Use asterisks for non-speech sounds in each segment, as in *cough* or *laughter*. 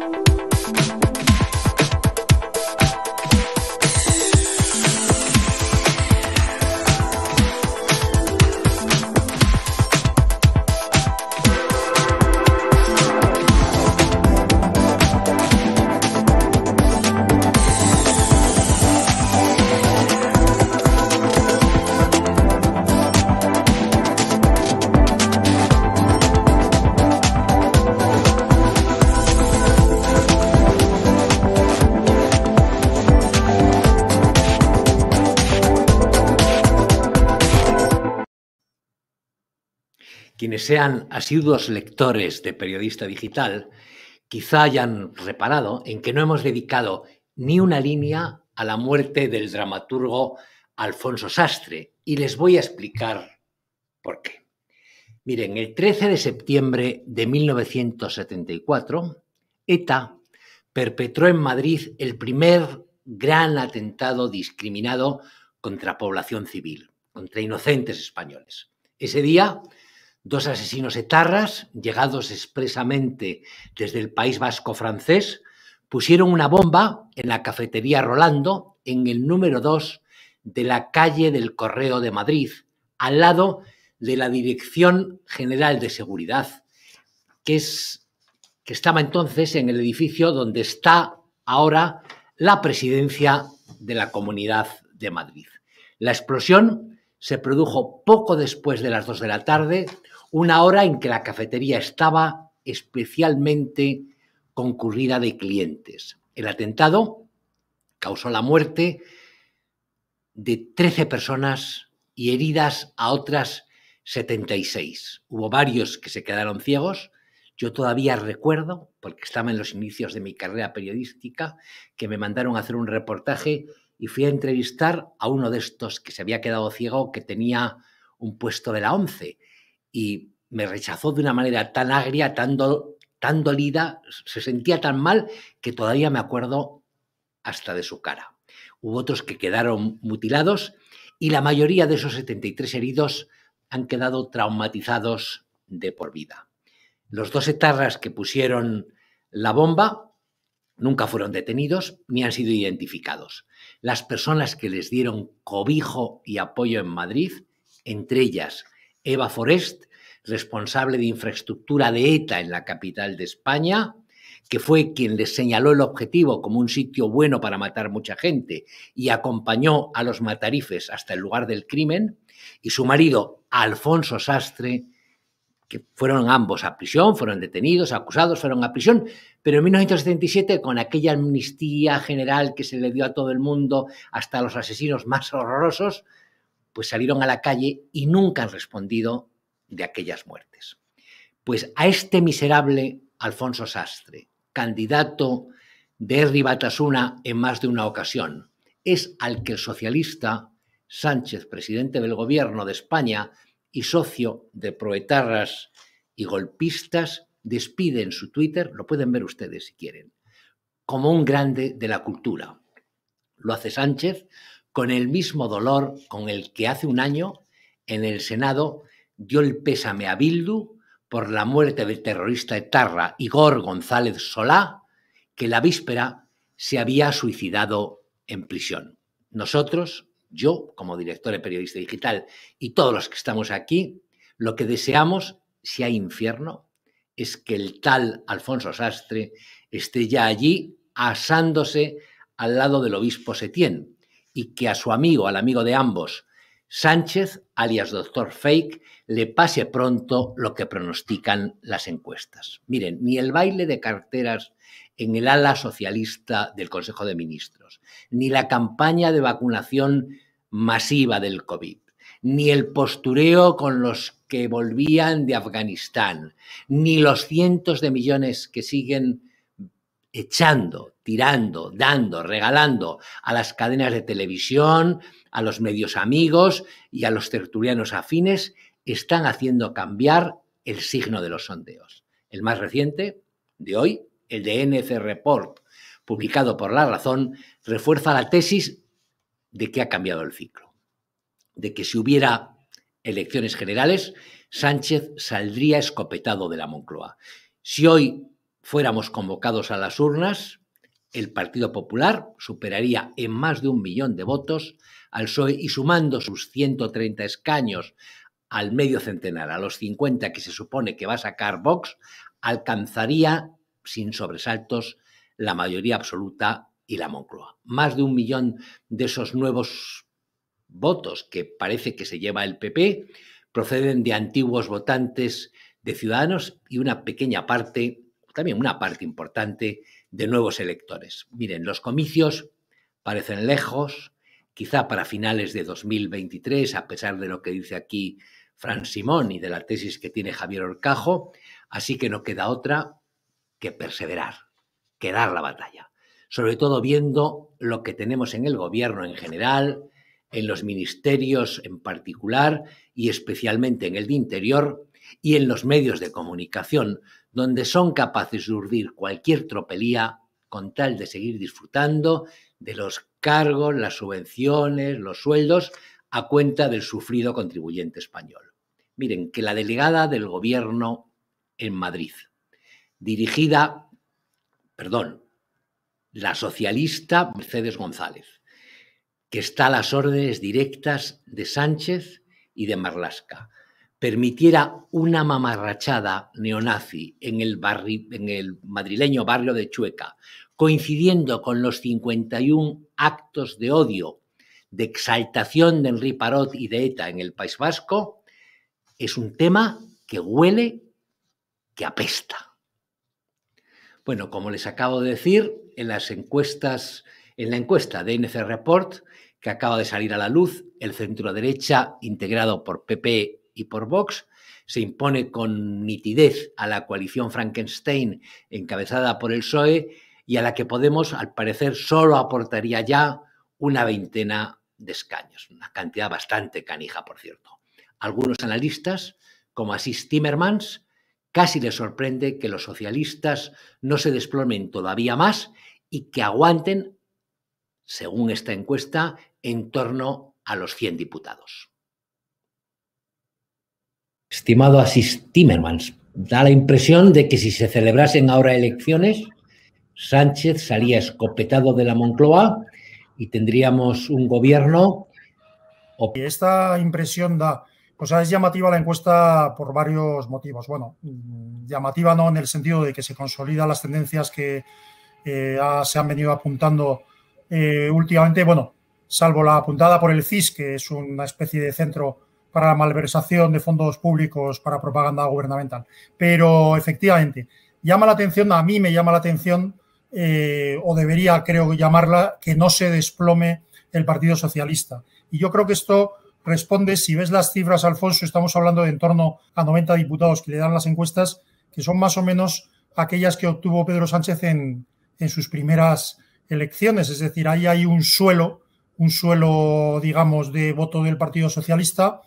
thank you sean asiduos lectores de Periodista Digital quizá hayan reparado en que no hemos dedicado ni una línea a la muerte del dramaturgo Alfonso Sastre y les voy a explicar por qué. Miren, el 13 de septiembre de 1974, ETA perpetró en Madrid el primer gran atentado discriminado contra población civil, contra inocentes españoles. Ese día dos asesinos etarras, llegados expresamente desde el País Vasco francés, pusieron una bomba en la cafetería Rolando, en el número 2 de la calle del Correo de Madrid, al lado de la Dirección General de Seguridad, que, estaba entonces en el edificio donde está ahora la presidencia de la Comunidad de Madrid. La explosión se produjo poco después de las 2 de la tarde, una hora en que la cafetería estaba especialmente concurrida de clientes. El atentado causó la muerte de 13 personas y heridas a otras 76. Hubo varios que se quedaron ciegos. Yo todavía recuerdo, porque estaba en los inicios de mi carrera periodística, que me mandaron a hacer un reportaje y fui a entrevistar a uno de estos que se había quedado ciego que tenía un puesto de la 11 y me rechazó de una manera tan agria, tan, dolida, se sentía tan mal que todavía me acuerdo hasta de su cara. Hubo otros que quedaron mutilados y la mayoría de esos 73 heridos han quedado traumatizados de por vida. Los dos etarras que pusieron la bomba nunca fueron detenidos ni han sido identificados. Las personas que les dieron cobijo y apoyo en Madrid, entre ellas Eva Forest, responsable de infraestructura de ETA en la capital de España, que fue quien les señaló el objetivo como un sitio bueno para matar mucha gente y acompañó a los matarifes hasta el lugar del crimen, y su marido, Alfonso Sastre, que fueron ambos a prisión, fueron detenidos, acusados, fueron a prisión, pero en 1977, con aquella amnistía general que se le dio a todo el mundo, hasta los asesinos más horrorosos, pues salieron a la calle y nunca han respondido de aquellas muertes. Pues a este miserable Alfonso Sastre, candidato de Herri Batasuna en más de una ocasión, es al que el socialista Sánchez, presidente del gobierno de España y socio de proetarras y golpistas, despide en su Twitter, lo pueden ver ustedes si quieren, como un grande de la cultura. Lo hace Sánchez con el mismo dolor con el que hace un año en el Senado dio el pésame a Bildu por la muerte del terrorista etarra Igor González Solá, que la víspera se había suicidado en prisión. Nosotros, yo como director de periodista digital y todos los que estamos aquí, lo que deseamos, si hay infierno, es que el tal Alfonso Sastre esté ya allí asándose al lado del obispo Setién, y que a su amigo, al amigo de ambos, Sánchez, alias Doctor Fake, le pase pronto lo que pronostican las encuestas. Miren, ni el baile de carteras en el ala socialista del Consejo de Ministros, ni la campaña de vacunación masiva del COVID, ni el postureo con los que volvían de Afganistán, ni los cientos de millones que siguen echando, tirando, dando, regalando a las cadenas de televisión, a los medios amigos y a los tertulianos afines, están haciendo cambiar el signo de los sondeos. El más reciente, de hoy, el de NC Report, publicado por La Razón, refuerza la tesis de que ha cambiado el ciclo, de que si hubiera elecciones generales, Sánchez saldría escopetado de la Moncloa. Si hoy fuéramos convocados a las urnas, el Partido Popular superaría en más de un millón de votos al PSOE y sumando sus 130 escaños al medio centenar, a los 50 que se supone que va a sacar Vox, alcanzaría sin sobresaltos la mayoría absoluta y la Moncloa. Más de un millón de esos nuevos votos que parece que se lleva el PP proceden de antiguos votantes de Ciudadanos y una pequeña parte también una parte importante de nuevos electores. Miren, los comicios parecen lejos, quizá para finales de 2023, a pesar de lo que dice aquí Fran Simón y de la tesis que tiene Javier Orcajo, así que no queda otra que perseverar, que dar la batalla, sobre todo viendo lo que tenemos en el gobierno en general, en los ministerios en particular y especialmente en el de interior y en los medios de comunicación, donde son capaces de urdir cualquier tropelía con tal de seguir disfrutando de los cargos, las subvenciones, los sueldos a cuenta del sufrido contribuyente español. Miren, que la delegada del gobierno en Madrid, dirigida, perdón, la socialista Mercedes González, que está a las órdenes directas de Sánchez y de Marlasca, permitiera una mamarrachada neonazi en el, madrileño barrio de Chueca, coincidiendo con los 51 actos de odio, de exaltación de Henri Parot y de ETA en el País Vasco, es un tema que huele, que apesta. Bueno, como les acabo de decir, en las encuestas, en la encuesta de NC Report, que acaba de salir a la luz, el centro derecha, integrado por PP y por Vox, se impone con nitidez a la coalición Frankenstein encabezada por el PSOE y a la que Podemos, al parecer, solo aportaría ya una veintena de escaños, una cantidad bastante canija, por cierto. Algunos analistas, como Asís Timmermans, casi les sorprende que los socialistas no se desplomen todavía más y que aguanten, según esta encuesta, en torno a los 100 diputados. Estimado Asís Timmermans, da la impresión de que si se celebrasen ahora elecciones, Sánchez salía escopetado de la Moncloa y tendríamos un gobierno. Esta impresión da, o pues, sea, es llamativa la encuesta por varios motivos. Bueno, llamativa no en el sentido de que se consolidan las tendencias que eh, se han venido apuntando eh, últimamente, bueno, salvo la apuntada por el CIS, que es una especie de centro para malversación de fondos públicos para propaganda gubernamental. Pero efectivamente, llama la atención, a mí me llama la atención, eh, o debería, creo, llamarla, que no se desplome el Partido Socialista. Y yo creo que esto responde, si ves las cifras, Alfonso, estamos hablando de en torno a 90 diputados que le dan las encuestas, que son más o menos aquellas que obtuvo Pedro Sánchez en sus primeras elecciones. Es decir, ahí hay un suelo, un suelo, digamos, de voto del Partido Socialista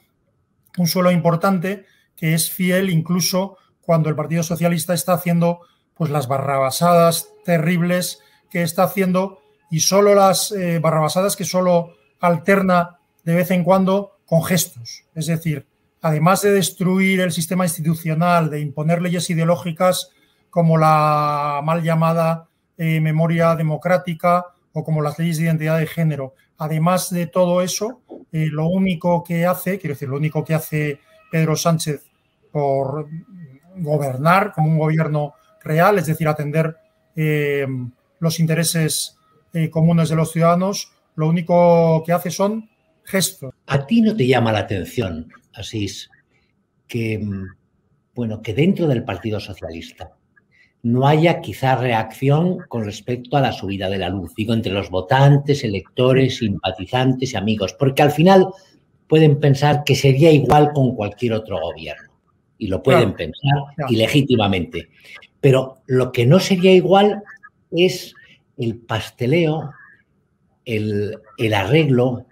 un suelo importante que es fiel incluso cuando el Partido Socialista está haciendo pues las barrabasadas terribles que está haciendo y solo las eh, barrabasadas que solo alterna de vez en cuando con gestos. Es decir, además de destruir el sistema institucional, de imponer leyes ideológicas como la mal llamada eh, memoria democrática o como las leyes de identidad de género, además de todo eso, eh, lo único que hace, quiero decir, lo único que hace Pedro Sánchez por gobernar como un gobierno real, es decir, atender eh, los intereses eh, comunes de los ciudadanos, lo único que hace son gestos. ¿A ti no te llama la atención, Asís, que, mm, bueno, que dentro del Partido Socialista no haya quizá reacción con respecto a la subida de la luz, digo, entre los votantes, electores, simpatizantes y amigos, porque al final pueden pensar que sería igual con cualquier otro gobierno, y lo pueden pensar y ilegítimamente. Pero lo que no sería igual es el pasteleo, el, el arreglo,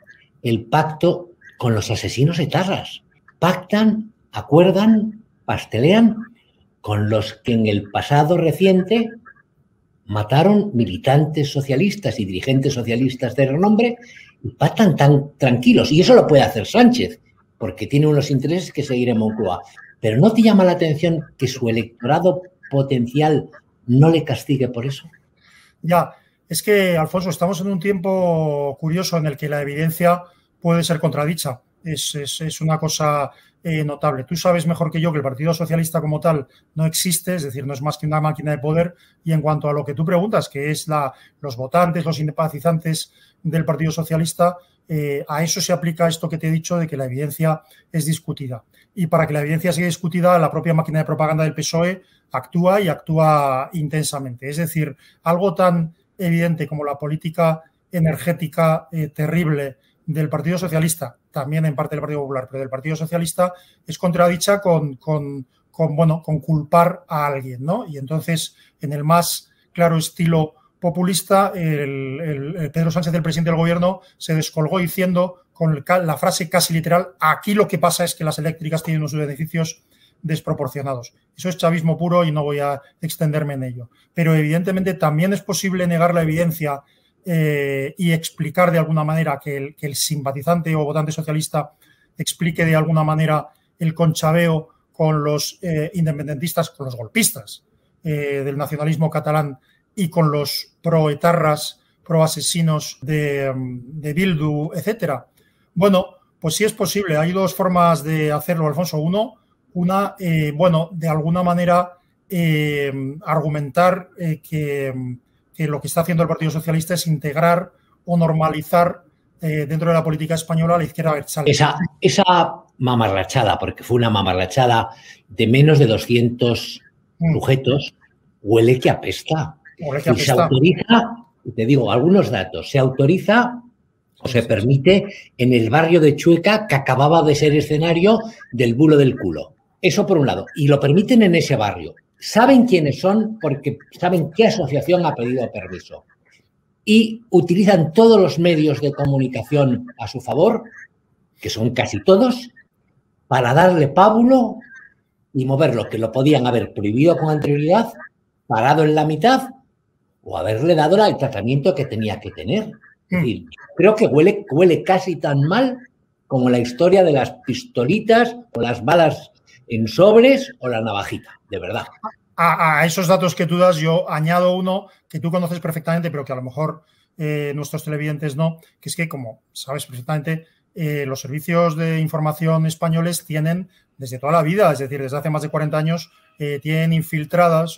el pacto con los asesinos etarras. Pactan, acuerdan, pastelean con los que en el pasado reciente mataron militantes socialistas y dirigentes socialistas de renombre y patan tan tranquilos. Y eso lo puede hacer Sánchez, porque tiene unos intereses que seguir en Moncloa. Pero ¿no te llama la atención que su electorado potencial no le castigue por eso? Ya, es que, Alfonso, estamos en un tiempo curioso en el que la evidencia puede ser contradicha. Es, es una cosa eh, notable. Tú sabes mejor que yo que el Partido Socialista como tal no existe, es decir, no es más que una máquina de poder. Y en cuanto a lo que tú preguntas, que es la, los votantes, los simpatizantes del Partido Socialista, eh, a eso se aplica esto que te he dicho de que la evidencia es discutida. Y para que la evidencia sea discutida, la propia máquina de propaganda del PSOE actúa y actúa intensamente. Es decir, algo tan evidente como la política energética eh, terrible del Partido Socialista, también en parte del Partido Popular, pero del Partido Socialista, es contradicha con, con, bueno, con culpar a alguien, ¿no? Y entonces, en el más claro estilo populista, el Pedro Sánchez, el presidente del gobierno, se descolgó diciendo con la frase casi literal, aquí lo que pasa es que las eléctricas tienen unos beneficios desproporcionados. Eso es chavismo puro y no voy a extenderme en ello. Pero evidentemente también es posible negar la evidencia eh, y explicar de alguna manera que el, simpatizante o votante socialista explique de alguna manera el conchabeo con los eh, independentistas, con los golpistas eh, del nacionalismo catalán y con los proetarras, proasesinos de, de Bildu, etcétera. Bueno, pues sí es posible. Hay dos formas de hacerlo, Alfonso. Uno, una, bueno, de alguna manera argumentar que eh, lo que está haciendo el Partido Socialista es integrar o normalizar eh, dentro de la política española a la izquierda Esa, esa mamarrachada, porque fue una mamarrachada de menos de 200 mm. sujetos, huele que apesta. y se autoriza, te digo algunos datos, se autoriza o se permite en el barrio de Chueca que acababa de ser escenario del bulo del culo. Eso por un lado. Y lo permiten en ese barrio saben quiénes son porque saben qué asociación ha pedido permiso y utilizan todos los medios de comunicación a su favor, que son casi todos, para darle pábulo y moverlo, que lo podían haber prohibido con anterioridad, parado en la mitad o haberle dado el tratamiento que tenía que tener. Mm. creo que huele, huele casi tan mal como la historia de las pistolitas o las balas en sobres o la navajita, de verdad. A, esos datos que tú das, yo añado uno que tú conoces perfectamente, pero que a lo mejor eh, nuestros televidentes no, que es que, como sabes perfectamente, eh, los servicios de información españoles tienen desde toda la vida, es decir, desde hace más de 40 años, eh, tienen infiltrados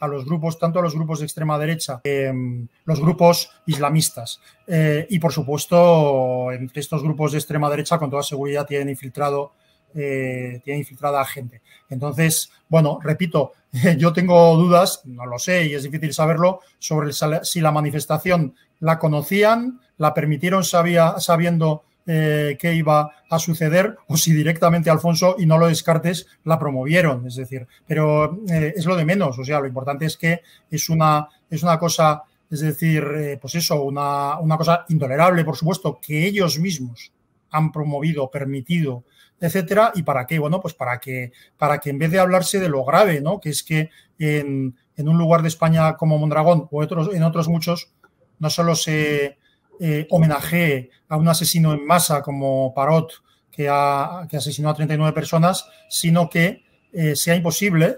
a los grupos, tanto a los grupos de extrema derecha, em, los grupos islamistas. y por supuesto, entre estos grupos de extrema derecha, con toda seguridad, tienen infiltrado eh, tiene infiltrada gente. Entonces, bueno, repito, *laughs* yo tengo dudas, no lo sé y es difícil saberlo, sobre si la manifestación la conocían, la permitieron sabiendo eh, qué iba a suceder o si directamente Alfonso, y no lo descartes, la promovieron. Es decir, pero eh, es lo de menos, o sea, lo importante es que es una, es una cosa... Es decir, pues eso, una, una cosa intolerable, por supuesto, que ellos mismos han promovido, permitido etcétera. ¿Y para qué? Bueno, pues para que, para que en vez de hablarse de lo grave, ¿no? Que es que en, en un lugar de España como Mondragón o otros, en otros muchos, no solo se homenaje eh, homenajee a un asesino en masa como Parot, que, ha, que asesinó a 39 personas, sino que eh, sea imposible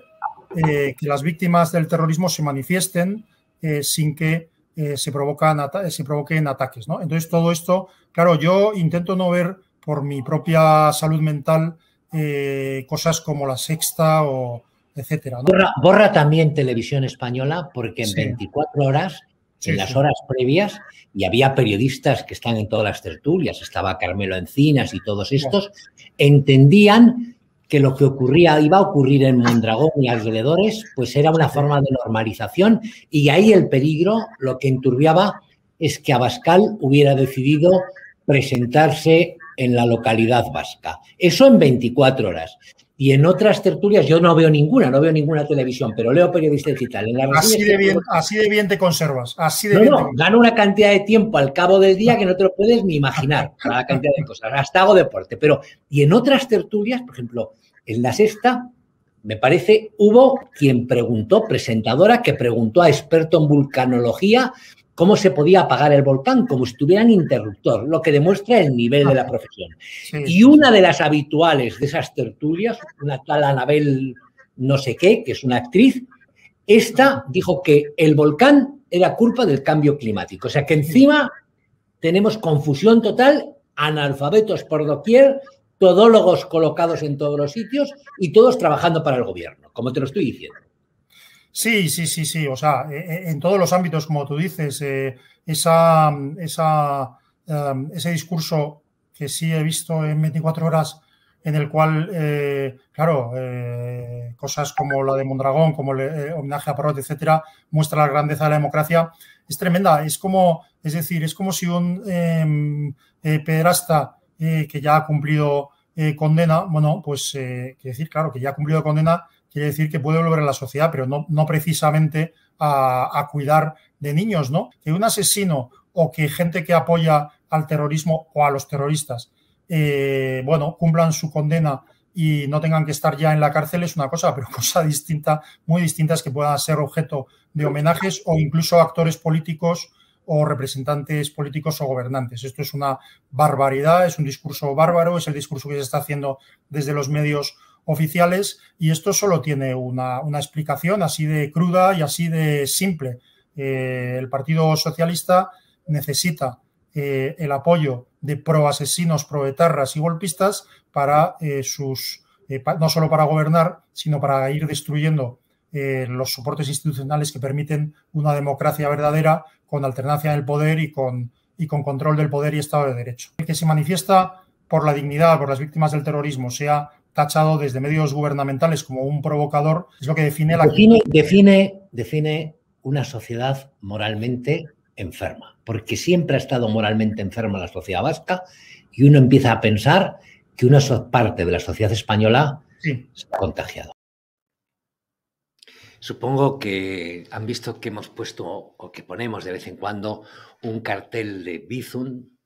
eh, que las víctimas del terrorismo se manifiesten sin que se, se provoquen ataques. ¿no? Entonces, todo esto, claro, yo intento no ver por mi propia salud mental eh, cosas como La Sexta o etcétera. Borra, también televisión española porque en 24 horas, en las horas previas, y había periodistas que están en todas las tertulias, estaba Carmelo Encinas y todos estos, entendían que lo que ocurría, iba a ocurrir en Mondragón y alrededores, pues era una forma de normalización y ahí el peligro, lo que enturbiaba es que Abascal hubiera decidido presentarse en la localidad vasca. Eso en 24 horas. Y en otras tertulias yo no veo ninguna, no veo ninguna televisión, pero leo periodista digital. así, de bien, así, de bien, te conservas. Así de gano una cantidad de tiempo al cabo del día que no te lo puedes ni imaginar para *laughs* la cantidad de cosas. Hasta hago deporte. Pero, y en otras tertulias, por ejemplo, en la sexta, me parece, hubo quien preguntó, presentadora, que preguntó a experto en vulcanología cómo se podía apagar el volcán, como si tuvieran interruptor, lo que demuestra el nivel de la profesión. Y una de las habituales de esas tertulias, una tal Anabel no sé qué, que es una actriz, esta dijo que el volcán era culpa del cambio climático. O sea que encima tenemos confusión total, analfabetos por doquier, todólogos colocados en todos los sitios y todos trabajando para el gobierno, como te lo estoy diciendo. Sí, sí, sí, sí. O sea, e, e, en todos los ámbitos, como tú dices, eh, esa, esa, em, ese discurso que sí he visto en 24 horas, en el cual, eh, claro, eh, cosas como la de Mondragón, como el homenaje a Parrot, etcétera, muestra la grandeza de la democracia. Es tremenda. Es como, es decir, es como si un em, pederasta que ya ha cumplido condena, bueno, pues, quiero decir, claro, que ya ha cumplido condena, quiere decir que puede volver a la sociedad, pero no, no precisamente a, cuidar de niños, ¿no? Que un asesino o que gente que apoya al terrorismo o a los terroristas, eh, bueno, cumplan su condena y no tengan que estar ya en la cárcel es una cosa, pero *laughs* cosa distinta, muy distinta es que puedan ser objeto de homenajes o incluso actores políticos o representantes políticos o gobernantes. Esto es una barbaridad, es un discurso bárbaro, es el discurso que se está haciendo desde los medios oficiales y esto solo tiene una, explicación así de cruda y así de simple. Eh, el Partido Socialista necesita eh, el apoyo de proasesinos, proetarras y golpistas para eh, sus, no solo para gobernar, sino para ir destruyendo los soportes institucionales que permiten una democracia verdadera con alternancia del poder y con, y con control del poder y Estado de Derecho. que se manifiesta por la dignidad, por las víctimas del terrorismo, sea tachado desde medios gubernamentales como un provocador, es lo que define la... Define, define, una sociedad moralmente enferma, porque siempre ha estado moralmente enferma la sociedad vasca y uno empieza a pensar que una parte de la sociedad española se ha contagiado. Supongo que han visto que hemos puesto o que ponemos de vez en cuando un cartel de Bizun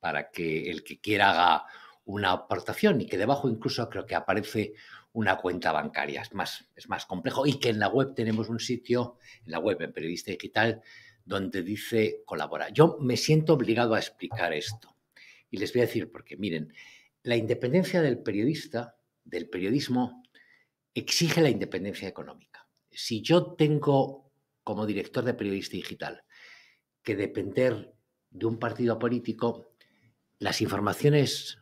para que el que quiera haga una aportación y que debajo incluso creo que aparece una cuenta bancaria. Es más, es más complejo y que en la web tenemos un sitio, en la web, en Periodista Digital, donde dice colabora. Yo me siento obligado a explicar esto. Y les voy a decir, porque miren, la independencia del periodista, del periodismo, exige la independencia económica. Si yo tengo, como director de periodista digital, que depender de un partido político, las informaciones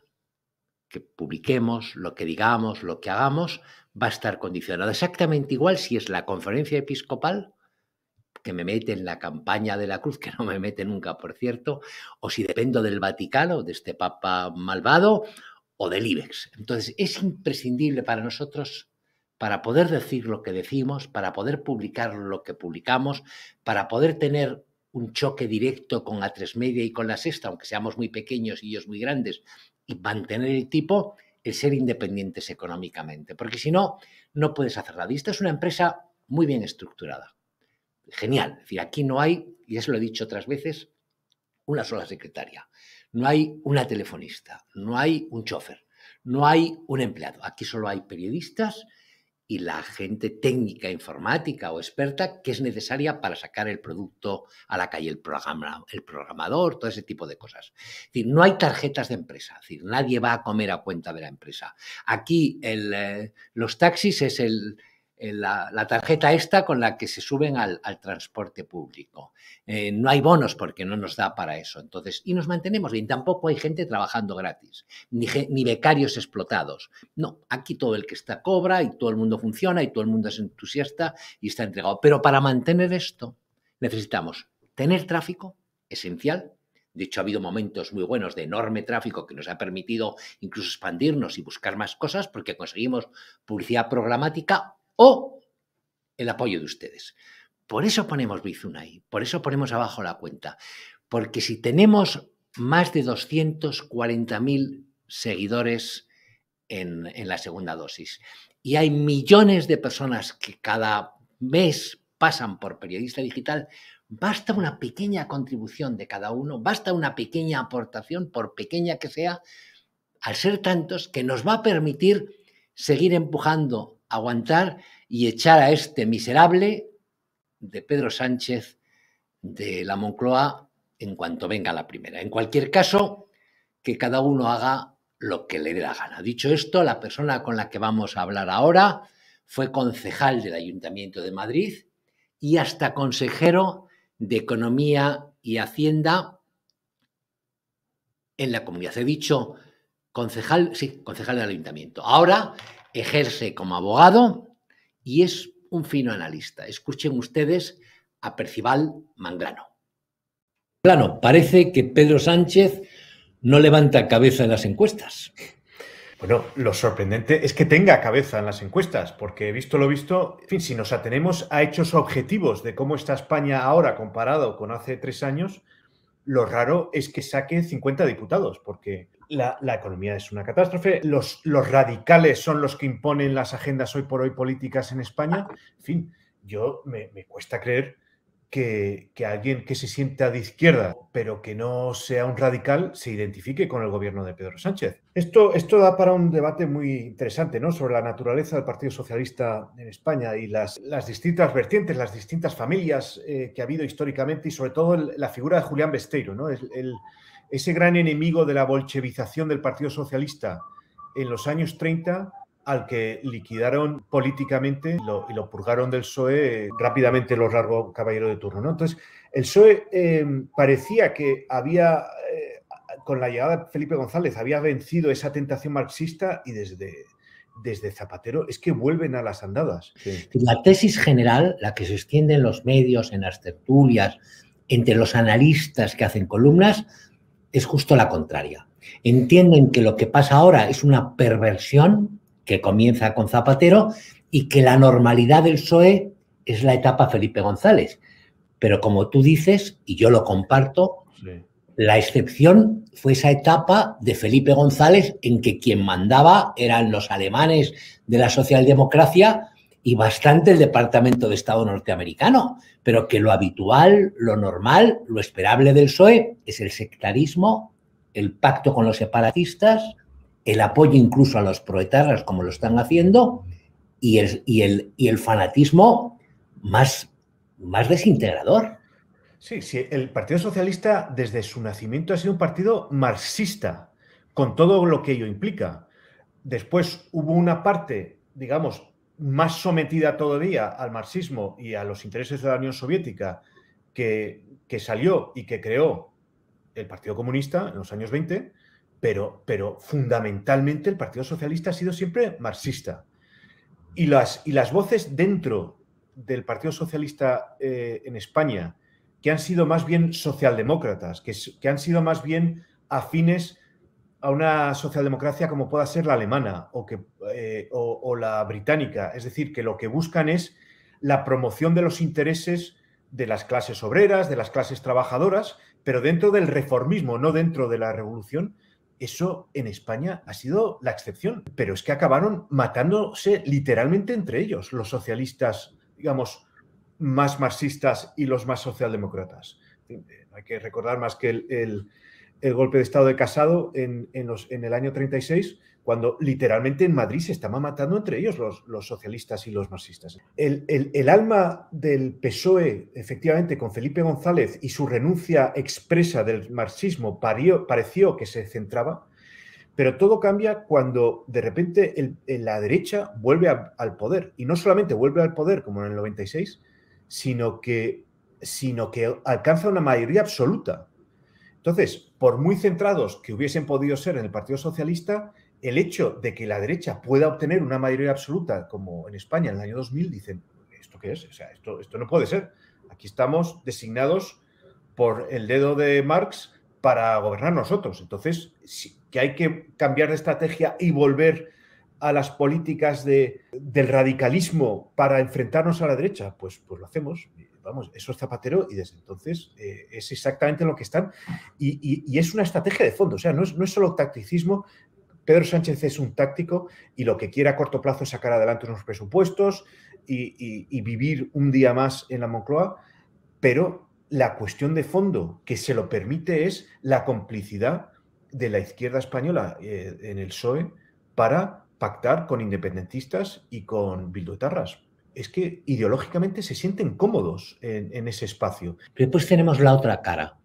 que publiquemos, lo que digamos, lo que hagamos, va a estar condicionado exactamente igual si es la conferencia episcopal que me mete en la campaña de la cruz, que *laughs* no me mete nunca, por cierto, o si dependo del Vaticano, de este Papa malvado, o del IBEX. Entonces, es imprescindible para nosotros, para poder decir lo que decimos, para poder publicar lo que publicamos, para poder tener un choque directo con la tres media y con la sexta, aunque seamos muy pequeños y ellos muy grandes, y mantener el tipo el ser independientes económicamente, porque si no, no puedes hacer nada. Y esta es una empresa muy bien estructurada. Genial. Es decir, aquí no hay, y eso lo he dicho otras veces, una sola secretaria, no hay una telefonista, no hay un chofer, no hay un empleado. Aquí solo hay periodistas y la gente técnica informática o experta que es necesaria para sacar el producto a la calle, el, programador, todo ese tipo de cosas. Es no hay tarjetas de empresa, nadie va a comer a cuenta de la empresa. Aquí eh, los taxis es el, la, tarjeta esta con la que se suben al, transporte público. Eh, no hay bonos porque no nos da para eso. Entonces, y nos mantenemos bien. Tampoco hay gente trabajando gratis, ni, ni becarios explotados. No, aquí todo el que está cobra y todo el mundo funciona y todo el mundo es entusiasta y está entregado. Pero para mantener esto necesitamos tener tráfico esencial, de hecho, ha habido momentos muy buenos de enorme tráfico que nos ha permitido incluso expandirnos y buscar más cosas porque conseguimos publicidad programática o el apoyo de ustedes. Por eso ponemos bizuna ahí, por eso ponemos abajo la cuenta, porque si tenemos más de 240.000 seguidores en, en la segunda dosis y hay millones de personas que cada mes pasan por periodista digital, basta una pequeña contribución de cada uno, basta una pequeña aportación, por pequeña que sea, al ser tantos, que nos va a permitir seguir empujando aguantar y echar a este miserable de Pedro Sánchez de la Moncloa en cuanto venga la primera. En cualquier caso, que cada uno haga lo que le dé la gana. Dicho esto, la persona con la que vamos a hablar ahora fue concejal del Ayuntamiento de Madrid y hasta consejero de Economía y Hacienda en la comunidad. He dicho concejal, sí, concejal del Ayuntamiento. Ahora ejerce como abogado y es un fino analista. Escuchen ustedes a Percival Manglano. Plano, parece que Pedro Sánchez no levanta cabeza en las encuestas. Bueno, lo sorprendente es que tenga cabeza en las encuestas, porque visto lo visto, en fin, si nos atenemos a hechos objetivos de cómo está España ahora comparado con hace tres años, lo raro es que saque 50 diputados, porque la, economía es una catástrofe, los, radicales son los que imponen las agendas hoy por hoy políticas en España. En fin, yo me, cuesta creer que, alguien que se sienta de izquierda, pero que no sea un radical, se identifique con el gobierno de Pedro Sánchez. Esto, da para un debate muy interesante ¿no? sobre la naturaleza del Partido Socialista en España y las, distintas vertientes, las distintas familias eh, que ha habido históricamente y sobre todo la figura de Julián Besteiro. ¿no? El, el, ese gran enemigo de la bolchevización del Partido Socialista en los años 30, al que liquidaron políticamente y lo, purgaron del PSOE rápidamente los largos caballeros de turno. Entonces, el PSOE em, parecía que había, eh, con la llegada de Felipe González, había vencido esa tentación marxista y desde, desde Zapatero es que vuelven a las andadas. La tesis general, la que se extiende en los medios, en las tertulias, entre los analistas que hacen columnas, es justo la contraria. Entienden que lo que pasa ahora es una perversión que comienza con Zapatero y que la normalidad del PSOE es la etapa Felipe González. Pero como tú dices, y yo lo comparto, la excepción fue esa etapa de Felipe González en que quien mandaba eran los alemanes de la socialdemocracia y bastante el Departamento de Estado norteamericano, pero que lo habitual, lo normal, lo esperable del PSOE es el sectarismo, el pacto con los separatistas, el apoyo incluso a los proetarras como lo están haciendo y el, y el, y el fanatismo más, más desintegrador. Sí, sí, el Partido Socialista desde su nacimiento ha sido un partido marxista, con todo lo que ello implica. Después hubo una parte, digamos, más sometida todavía al marxismo y a los intereses de la Unión Soviética que, que salió y que creó el Partido Comunista en los años 20, pero, pero fundamentalmente el Partido Socialista ha sido siempre marxista. Y las, y las voces dentro del Partido Socialista eh, en España, que han sido más bien socialdemócratas, que, que han sido más bien afines a una socialdemocracia como pueda ser la alemana o, que, eh, o, la británica. Es decir, que lo que buscan es la promoción de los intereses de las clases obreras, de las clases trabajadoras, pero dentro del reformismo, no dentro de la revolución, eso en España ha sido la excepción. Pero es que acabaron matándose literalmente entre ellos, los socialistas, digamos, más marxistas y los más socialdemócratas. Eh, hay que recordar más que el, el golpe de Estado de Casado en, el año 36, cuando literalmente en Madrid se estaban matando entre ellos los, socialistas y los marxistas. El, alma del PSOE, efectivamente, con Felipe González y su renuncia expresa del marxismo pareció que se centraba, pero todo cambia cuando de repente la derecha vuelve al poder. Y no solamente vuelve al poder, como en el 96, sino sino que alcanza una mayoría absoluta entonces, por muy centrados que hubiesen podido ser en el Partido Socialista, el hecho de que la derecha pueda obtener una mayoría absoluta, como en España en el año 2000, dicen, ¿esto qué es? O sea, esto, esto no puede ser. Aquí estamos designados por el dedo de Marx para gobernar nosotros. Entonces, que hay que cambiar de estrategia y volver a las políticas de, del radicalismo para enfrentarnos a la derecha, pues, pues lo hacemos vamos, eso es Zapatero y desde entonces eh, es exactamente lo que están. Y, es una estrategia de fondo, o sea, no es, no es solo tacticismo. Pedro Sánchez es un táctico y lo que quiere a corto plazo es sacar adelante unos presupuestos y, vivir un día más en la Moncloa, pero la cuestión de fondo que se lo permite es la complicidad de la izquierda española eh, en el PSOE para pactar con independentistas y con Bildotarras es que ideológicamente se sienten cómodos en, ese espacio. Pero después tenemos la otra cara,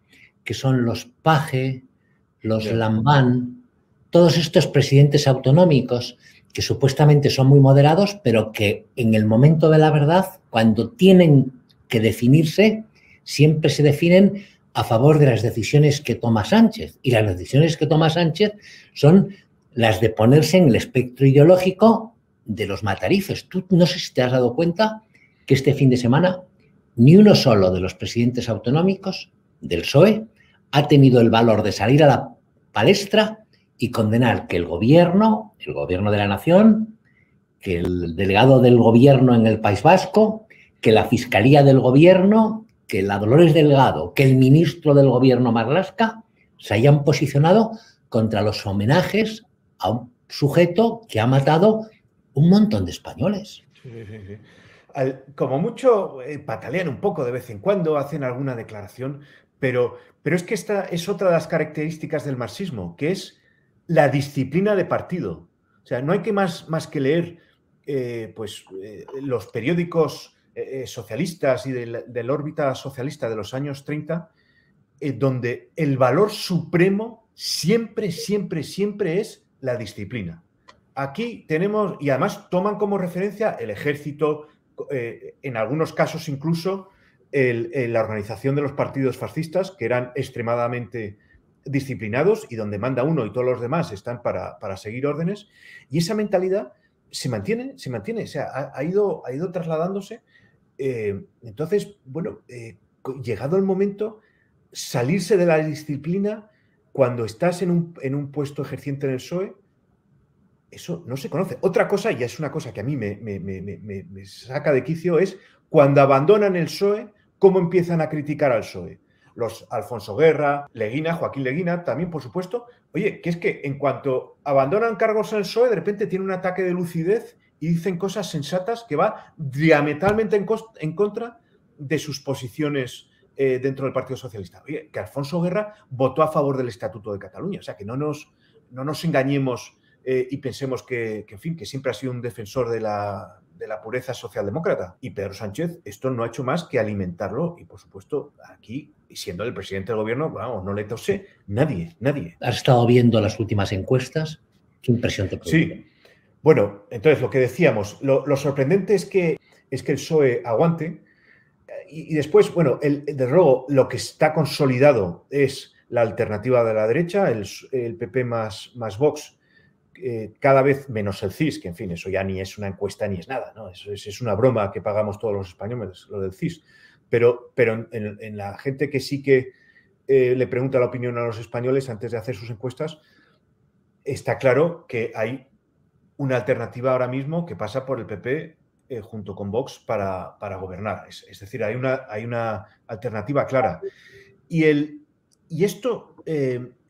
que son los Paje, los Lambán, todos estos presidentes autonómicos que supuestamente son muy moderados, pero que en el momento de la verdad, cuando tienen que definirse, siempre se definen a favor de las decisiones que toma Sánchez. Y las decisiones que toma Sánchez son las de ponerse en el espectro ideológico de los matarifes. Tú no sé si te has dado cuenta que este fin de semana ni uno solo de los presidentes autonómicos del PSOE ha tenido el valor de salir a la palestra y condenar que el gobierno, el gobierno de la nación, que el delegado del gobierno en el País Vasco, que la fiscalía del gobierno, que la Dolores Delgado, que el ministro del gobierno Marlasca se hayan posicionado contra los homenajes a un sujeto que ha matado un montón de españoles. como mucho, eh, patalean un poco de vez en cuando, hacen alguna declaración, pero, pero es que esta es otra de las características del marxismo, que es la disciplina de partido. O sea, no hay que más, más que leer eh, pues, eh, los periódicos socialistas y del, del, órbita socialista de los años 30, donde el valor supremo siempre, siempre, siempre es la disciplina aquí tenemos, y además toman como referencia el ejército, eh, en algunos casos incluso la organización de los partidos fascistas, que eran extremadamente disciplinados y donde manda uno y todos los demás están para, seguir órdenes. Y esa mentalidad se mantiene, se mantiene, o sea, ha, ido, trasladándose. Eh, entonces, bueno, eh, llegado el momento, salirse de la disciplina cuando estás en un, en un puesto ejerciente en el PSOE, eso no se conoce. Otra cosa, y es una cosa que a mí me, saca de quicio, es cuando abandonan el PSOE, cómo empiezan a criticar al PSOE. Los Alfonso Guerra, Leguina, Joaquín Leguina, también, por supuesto. Oye, que es que en cuanto abandonan cargos al PSOE, de repente tienen un ataque de lucidez y dicen cosas sensatas que va diametralmente en, contra de sus posiciones eh, dentro del Partido Socialista. Oye, que Alfonso Guerra votó a favor del Estatuto de Cataluña. O sea, que no nos, no nos engañemos eh, y pensemos que, en fin, que siempre ha sido un defensor de la, pureza socialdemócrata. Y Pedro Sánchez esto no ha hecho más que alimentarlo y, por supuesto, aquí, siendo el presidente del gobierno, no le tose nadie, nadie. ¿Has estado viendo las últimas encuestas? ¿Qué impresión Sí. Bueno, entonces lo que decíamos, lo, sorprendente es que, es que el PSOE aguante eh, y, después, bueno, el, de luego lo que está consolidado es la alternativa de la derecha, el, el PP más, más Vox eh, cada vez menos el CIS, que en fin, eso ya ni es una encuesta ni es nada, ¿no? es, una broma que pagamos todos los españoles, lo del CIS. Pero, pero en, la gente que sí que eh, le pregunta la opinión a los españoles antes de hacer sus encuestas, está claro que hay una alternativa ahora mismo que pasa por el PP eh, junto con Vox para, gobernar. Es, decir, hay una, hay una alternativa clara. Y, el, y esto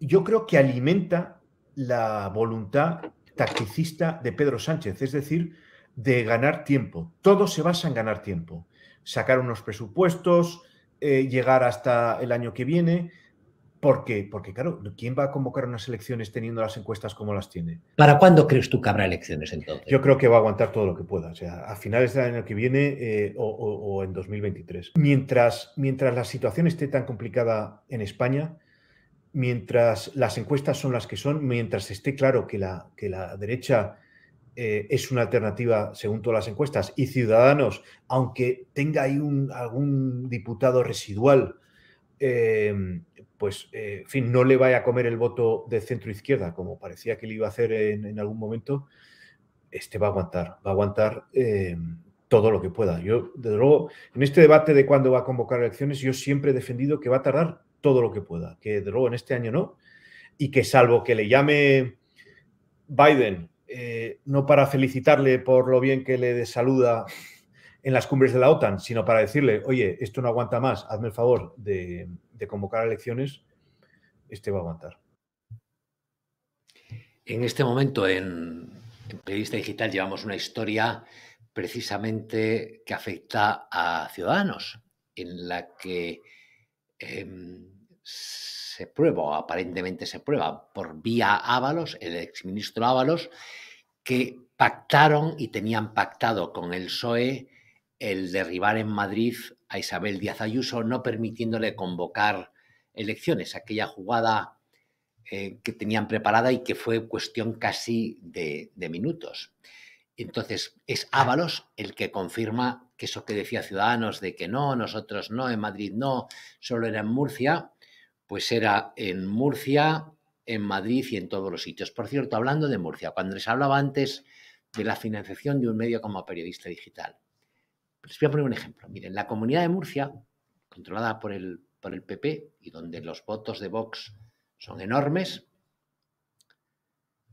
yo creo que alimenta la voluntad tacticista de Pedro Sánchez, es decir, de ganar tiempo. Todo se basa en ganar tiempo. Sacar unos presupuestos, eh, llegar hasta el año que viene. ¿Por qué? Porque, claro, ¿quién va a convocar unas elecciones teniendo las encuestas como las tiene? ¿Para cuándo crees tú que habrá elecciones entonces? Yo creo que va a aguantar todo lo que pueda, o sea, a finales del año que viene eh, o, en 2023. Mientras, mientras la situación esté tan complicada en España, mientras las encuestas son las que son, mientras esté claro que la, que la derecha eh, es una alternativa según todas las encuestas, y Ciudadanos, aunque tenga ahí un, algún diputado residual, em, pues, eh, fin, no le vaya a comer el voto de centro izquierda, como parecía que le iba a hacer en, en algún momento, este va a aguantar, va a aguantar em, todo lo que pueda. Yo, desde luego, en este debate de cuándo va a convocar elecciones, yo siempre he defendido que va a tardar todo lo que pueda, que de luego en este año no, y que salvo que le llame Biden, eh, no para felicitarle por lo bien que le saluda en las cumbres de la OTAN, sino para decirle, oye, esto no aguanta más, hazme el favor de, convocar elecciones, este va a aguantar. En este momento en, en Periodista Digital llevamos una historia precisamente que afecta a ciudadanos, en la que Em, se prueba, aparentemente se prueba, por vía Ábalos, el exministro Ábalos, que pactaron y tenían pactado con el PSOE el derribar en Madrid a Isabel Díaz Ayuso, no permitiéndole convocar elecciones, aquella jugada eh, que tenían preparada y que fue cuestión casi de, de minutos. Entonces, es Ábalos el que confirma que eso que decía Ciudadanos de que no, nosotros no, en Madrid no, solo era en Murcia, pues era en Murcia, en Madrid y en todos los sitios. Por cierto, hablando de Murcia, cuando les hablaba antes de la financiación de un medio como periodista digital, les voy a poner un ejemplo. Miren, la comunidad de Murcia, controlada por el, por el PP y donde los votos de Vox son enormes,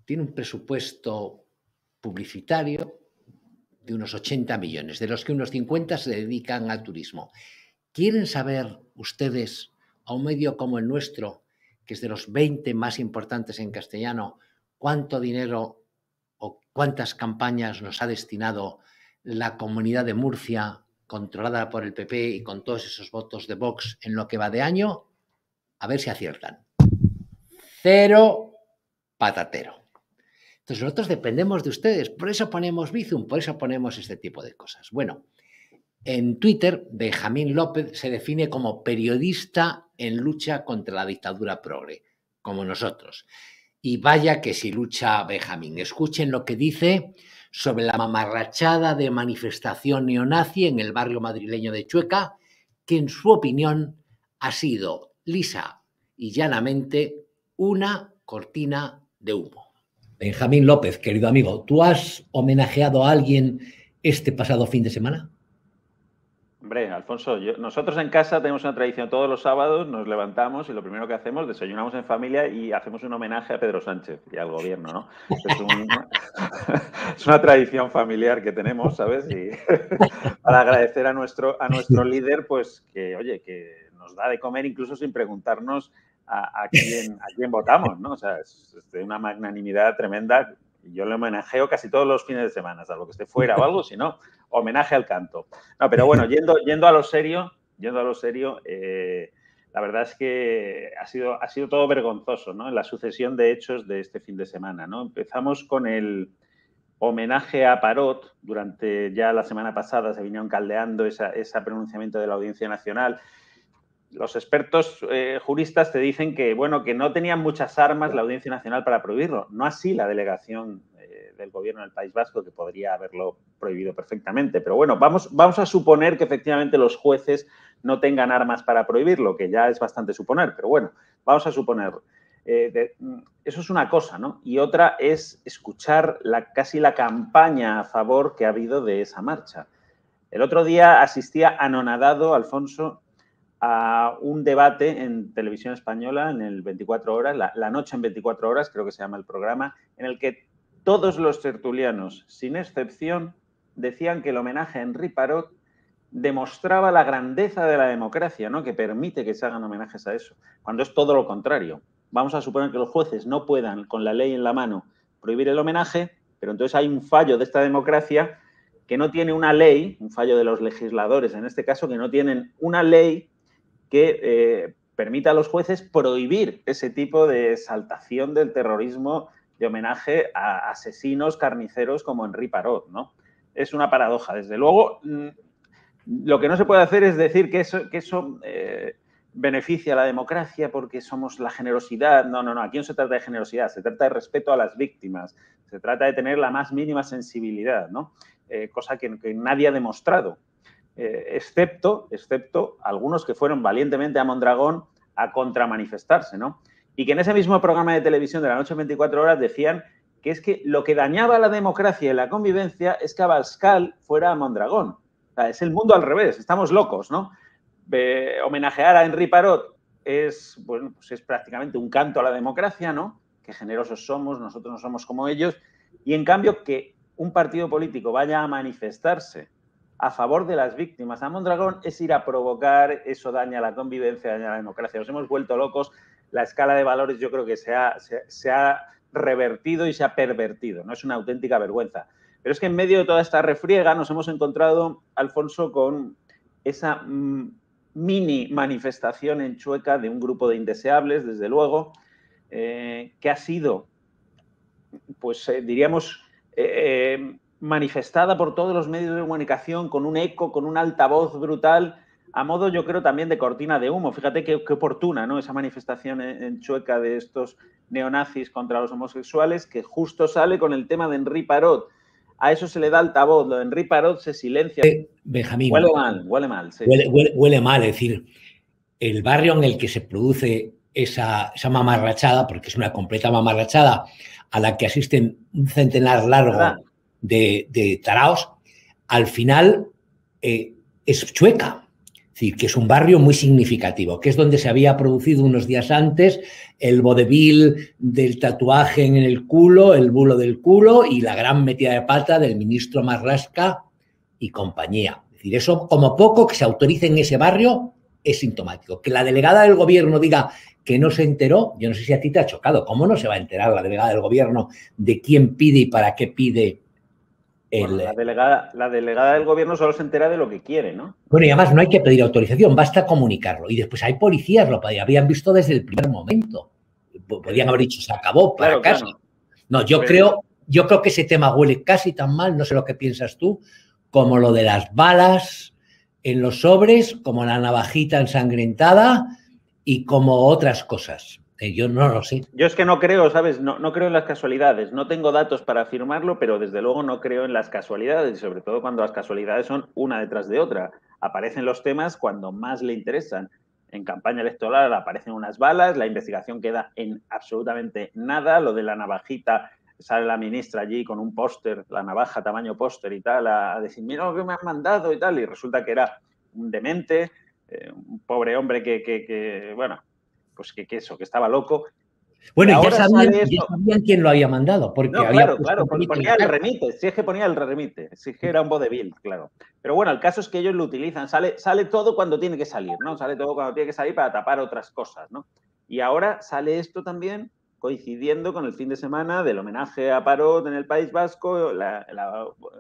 tiene un presupuesto publicitario de unos 80 millones, de los que unos 50 se dedican al turismo. ¿Quieren saber ustedes a un medio como el nuestro, que es de los 20 más importantes en castellano, cuánto dinero o cuántas campañas nos ha destinado la comunidad de Murcia, controlada por el PP y con todos esos votos de Vox en lo que va de año? A ver si aciertan. Cero patatero. Entonces nosotros dependemos de ustedes, por eso ponemos Bizum, por eso ponemos este tipo de cosas. Bueno, en Twitter, Benjamín López se define como periodista en lucha contra la dictadura progre, como nosotros. Y vaya que si lucha Benjamín. Escuchen lo que dice sobre la mamarrachada de manifestación neonazi en el barrio madrileño de Chueca, que en su opinión ha sido lisa y llanamente una cortina de humo. Benjamín López, querido amigo, ¿tú has homenajeado a alguien este pasado fin de semana? Hombre, Alfonso, nosotros en casa tenemos una tradición, todos los sábados nos levantamos y lo primero que hacemos, desayunamos en familia y hacemos un homenaje a Pedro Sánchez y al gobierno, ¿no? Es, *laughs* una tradición familiar que tenemos, ¿sabes? *laughs* para agradecer a nuestro, a nuestro líder, pues que, oye, que nos da de comer incluso sin preguntarnos a, a, quién, votamos, ¿no? O sea, es, de una magnanimidad tremenda. Yo le homenajeo casi todos los fines de semana, lo que esté fuera o algo, sino homenaje al canto. No, pero bueno, yendo, yendo a lo serio, yendo a lo serio, eh, la verdad es que ha sido, ha sido todo vergonzoso, ¿no? En La sucesión de hechos de este fin de semana, ¿no? Empezamos con el homenaje a Parot. Durante ya la semana pasada se vinieron caldeando esa, ese pronunciamiento de la Audiencia Nacional los expertos eh, juristas te dicen que, bueno, que no tenían muchas armas la Audiencia Nacional para prohibirlo. No así la delegación eh, del gobierno del País Vasco, que podría haberlo prohibido perfectamente. Pero bueno, vamos, vamos a suponer que efectivamente los jueces no tengan armas para prohibirlo, que ya es bastante suponer, pero bueno, vamos a suponer. Eh, mm, eso es una cosa, ¿no? Y otra es escuchar casi la campaña a favor que ha habido de esa marcha. El otro día asistía anonadado, Alfonso, a un debate en televisión española en el 24 horas, la, noche en 24 horas, creo que se llama el programa, en el que todos los tertulianos, sin excepción, decían que el homenaje a Henri Parot demostraba la grandeza de la democracia, ¿no? que permite que se hagan homenajes a eso, cuando es todo lo contrario. Vamos a suponer que los jueces no puedan, con la ley en la mano, prohibir el homenaje, pero entonces hay un fallo de esta democracia que no tiene una ley, un fallo de los legisladores en este caso, que no tienen una ley que eh, permita a los jueces prohibir ese tipo de exaltación del terrorismo de homenaje a asesinos carniceros como Henri Parot, ¿no? Es una paradoja. Desde luego, mm, lo que no se puede hacer es decir que eso, eh, beneficia a la democracia porque somos la generosidad. No, no, no, aquí no se trata de generosidad, se trata de respeto a las víctimas, se trata de tener la más mínima sensibilidad, eh, cosa que nadie ha demostrado eh, excepto, excepto algunos que fueron valientemente a Mondragón a contramanifestarse, ¿no? Y que en ese mismo programa de televisión de la noche 24 horas decían que es que lo que dañaba la democracia y la convivencia es que Abascal fuera a Mondragón. O sea, es el mundo al revés, estamos locos, ¿no? homenajear a Henry Parot es, bueno, pues es prácticamente un canto a la democracia, ¿no? Que generosos somos, nosotros no somos como ellos. Y en cambio, que un partido político vaya a manifestarse a favor de las víctimas. A Mondragón es ir a provocar, eso daña la convivencia, daña la democracia. Nos hemos vuelto locos. La escala de valores yo creo que se ha, revertido y se ha pervertido. No es una auténtica vergüenza. Pero es que en medio de toda esta refriega nos hemos encontrado, Alfonso, con esa mm, mini manifestación en Chueca de un grupo de indeseables, desde luego, eh, que ha sido, pues eh, diríamos, eh, manifestada por todos los medios de comunicación con un eco, con un altavoz brutal, a modo yo creo también de cortina de humo. Fíjate qué, oportuna ¿no? esa manifestación en, Chueca de estos neonazis contra los homosexuales que justo sale con el tema de Henri Parot. A eso se le da altavoz, lo de Henri Parot se silencia. Eh, Benjamín. Huele mal, huele mal. Huele, mal, es decir, el barrio en el que se produce esa, esa mamarrachada, porque es una completa mamarrachada, a la que asisten un centenar largo. Ah de, taraos, al final eh, es Chueca, es decir, que es un barrio muy significativo, que es donde se había producido unos días antes el vodevil del tatuaje en el culo, el bulo del culo y la gran metida de pata del ministro Marrasca y compañía. Es decir, eso como poco que se autorice en ese barrio es sintomático. Que la delegada del gobierno diga que no se enteró, yo no sé si a ti te ha chocado, ¿cómo no se va a enterar la delegada del gobierno de quién pide y para qué pide la, delegada, la delegada del gobierno solo se entera de lo que quiere, ¿no? Bueno, y además no hay que pedir autorización, basta comunicarlo. Y después hay policías, lo habían visto desde el primer momento. Podrían haber dicho, se acabó, para claro, No, yo creo, yo creo que ese tema huele casi tan mal, no sé lo que piensas tú, como lo de las balas en los sobres, como la navajita ensangrentada y como otras cosas. Eh, yo no lo sé. Yo es que no creo, ¿sabes? No, creo en las casualidades. No tengo datos para afirmarlo, pero desde luego no creo en las casualidades, sobre todo cuando las casualidades son una detrás de otra. Aparecen los temas cuando más le interesan. En campaña electoral aparecen unas balas, la investigación queda en absolutamente nada. Lo de la navajita, sale la ministra allí con un póster, la navaja tamaño póster y tal, a, decir, mira qué me han mandado y tal, y resulta que era un demente, eh, un pobre hombre que, que, que bueno, pues que, queso, eso, que estaba loco. Bueno, y ya sabían, quién lo había mandado, porque claro, claro, ponía el remite, si es que ponía el remite, si es que era un vodevil, claro. Pero bueno, el caso es que ellos lo utilizan, sale, todo cuando tiene que salir, ¿no? Sale todo cuando tiene que salir para tapar otras cosas, ¿no? Y ahora sale esto también coincidiendo con el fin de semana del homenaje a Parot en el País Vasco, la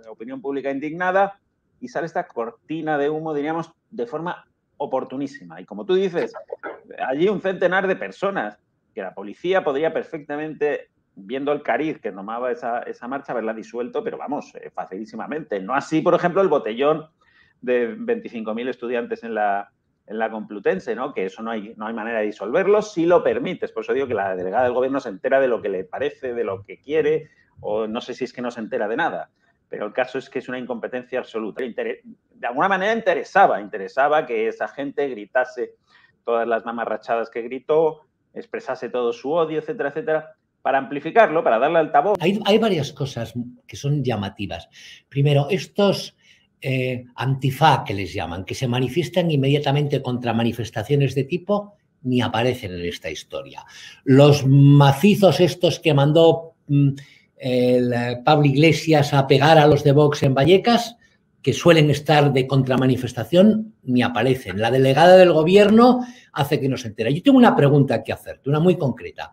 opinión pública indignada, y sale esta cortina de humo, diríamos, de forma oportunísima. Y como tú dices, allí un centenar de personas que la policía podría perfectamente, viendo el cariz que tomaba esa, esa marcha, haberla disuelto, pero vamos, eh, facilísimamente. No así, por ejemplo, el botellón de 25.000 estudiantes en la, Complutense, ¿no? que eso no hay, no hay manera de disolverlo si lo permites. Por eso digo que la delegada del gobierno se entera de lo que le parece, de lo que quiere, o no sé si es que no se entera de nada. Pero el caso es que es una incompetencia absoluta. De alguna manera interesaba, interesaba que esa gente gritase todas las mamarrachadas que gritó, expresase todo su odio, etcétera, etcétera, para amplificarlo, para darle altavoz. Hay, hay varias cosas que son llamativas. Primero, estos eh, antifa, que les llaman, que se manifiestan inmediatamente contra manifestaciones de tipo, ni aparecen en esta historia. Los macizos estos que mandó... Mm, el eh, Pablo Iglesias a pegar a los de Vox en Vallecas, que suelen estar de contramanifestación, ni aparecen. La delegada del gobierno hace que no se entera. Yo tengo una pregunta que hacerte, una muy concreta.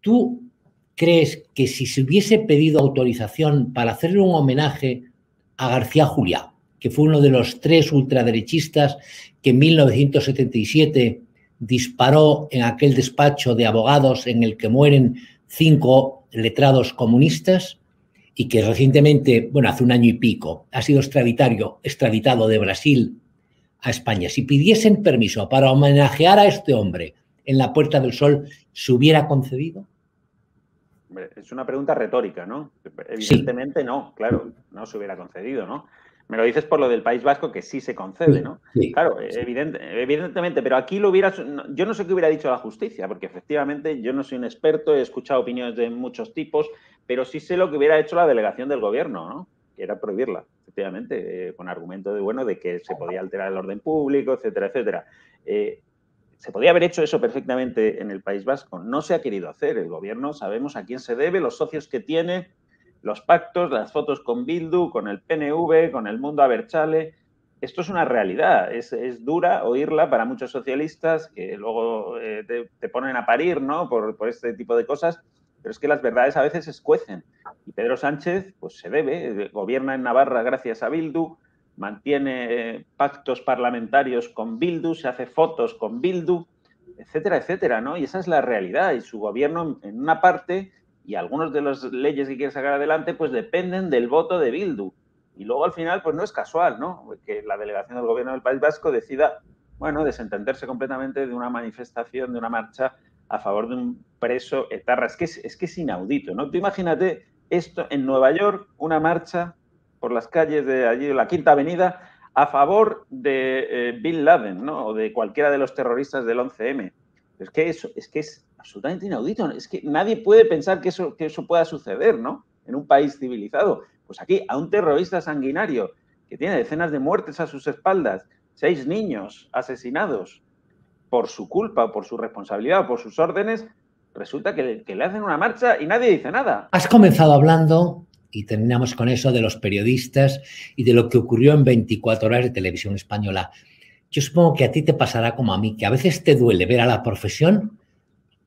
¿Tú crees que si se hubiese pedido autorización para hacerle un homenaje a García Juliá, que fue uno de los tres ultraderechistas que en 1977 disparó en aquel despacho de abogados en el que mueren cinco letrados comunistas y que recientemente, bueno, hace un año y pico, ha sido extraditario, extraditado de Brasil a España. Si pidiesen permiso para homenajear a este hombre en la Puerta del Sol, ¿se hubiera concedido? Es una pregunta retórica, ¿no? Evidentemente no, claro, no se hubiera concedido, ¿no? Me lo dices por lo del País Vasco, que sí se concede, ¿no? claro, evidentemente, pero aquí lo hubiera. Yo no sé qué hubiera dicho la justicia, porque efectivamente yo no soy un experto, he escuchado opiniones de muchos tipos, pero sí sé lo que hubiera hecho la delegación del gobierno, ¿no? Que era prohibirla, efectivamente, eh, con argumento de, bueno, de que se podía alterar el orden público, etcétera, etcétera. Eh, se podía haber hecho eso perfectamente en el País Vasco. No se ha querido hacer. El gobierno sabemos a quién se debe, los socios que tiene, los pactos, las fotos con Bildu, con el PNV, con el mundo Aberchale. Esto es una realidad, es, dura oírla para muchos socialistas que luego eh, te, ponen a parir ¿no? Por, este tipo de cosas, pero es que las verdades a veces escuecen. Y Pedro Sánchez pues se debe, eh, gobierna en Navarra gracias a Bildu, mantiene pactos parlamentarios con Bildu, se hace fotos con Bildu, etcétera, etcétera, ¿no? Y esa es la realidad y su gobierno en una parte y algunas de las leyes que quiere sacar adelante pues dependen del voto de Bildu. Y luego al final pues no es casual, ¿no? Que la delegación del gobierno del País Vasco decida, bueno, desentenderse completamente de una manifestación, de una marcha a favor de un preso etarra. Es que es, que es inaudito, ¿no? Tú imagínate esto en Nueva York, una marcha por las calles de allí, de la Quinta Avenida, a favor de eh, Bin Laden, ¿no? O de cualquiera de los terroristas del 11M. Es que eso es que es absolutamente inaudito. Es que nadie puede pensar que eso, que eso pueda suceder, ¿no? En un país civilizado. Pues aquí, a un terrorista sanguinario que tiene decenas de muertes a sus espaldas, seis niños asesinados por su culpa, por su responsabilidad, por sus órdenes, resulta que le, que le hacen una marcha y nadie dice nada. Has comenzado hablando y terminamos con eso de los periodistas y de lo que ocurrió en 24 horas de televisión española yo supongo que a ti te pasará como a mí, que a veces te duele ver a la profesión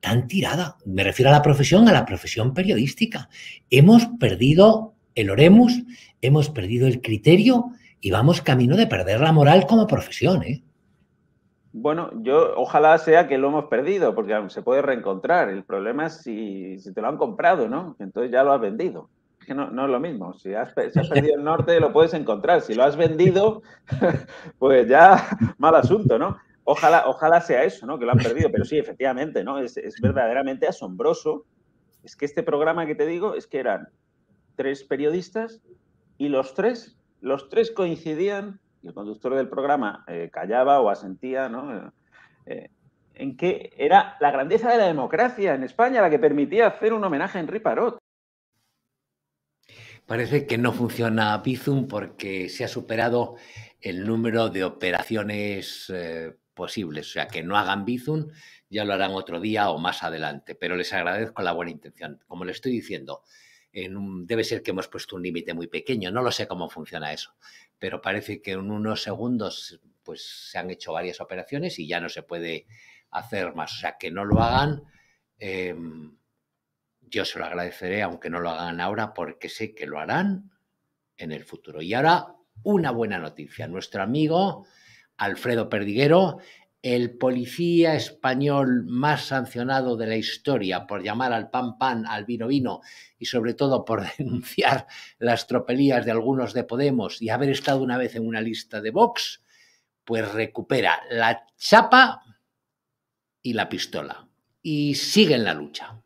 tan tirada. Me refiero a la profesión, a la profesión periodística. Hemos perdido el oremus, hemos perdido el criterio y vamos camino de perder la moral como profesión. ¿eh? Bueno, yo ojalá sea que lo hemos perdido, porque se puede reencontrar. El problema es si, si te lo han comprado, ¿no? Entonces ya lo has vendido que no, es lo mismo. Si has, perdido el norte, lo puedes encontrar. Si lo has vendido, *laughs* pues ya *laughs* mal asunto, ¿no? Ojalá, ojalá sea eso, ¿no? Que lo han perdido. Pero sí, efectivamente, ¿no? Es, verdaderamente asombroso. Es que este programa que te digo es que eran tres periodistas y los tres, los tres coincidían, y el conductor del programa eh, callaba o asentía, ¿no? Eh, eh, en que era la grandeza de la democracia en España la que permitía hacer un homenaje a Henri Parot. Parece que no funciona Bizum porque se ha superado el número de operaciones eh, posibles. O sea, que no hagan Bizum, ya lo harán otro día o más adelante. Pero les agradezco la buena intención. Como les estoy diciendo, en debe ser que hemos puesto un límite muy pequeño. No lo sé cómo funciona eso. Pero parece que en unos segundos pues, se han hecho varias operaciones y ya no se puede hacer más. O sea, que no lo hagan. Em, yo se lo agradeceré, aunque no lo hagan ahora, porque sé que lo harán en el futuro. Y ahora, una buena noticia. Nuestro amigo Alfredo Perdiguero, el policía español más sancionado de la historia por llamar al pan pan, al vino vino y sobre todo por *laughs* denunciar las tropelías de algunos de Podemos y haber estado una vez en una lista de Vox, pues recupera la chapa y la pistola y sigue en la lucha.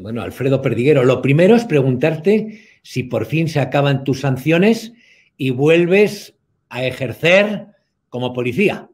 Bueno, Alfredo Perdiguero, lo primero es preguntarte si por fin se acaban tus sanciones y vuelves a ejercer como policía.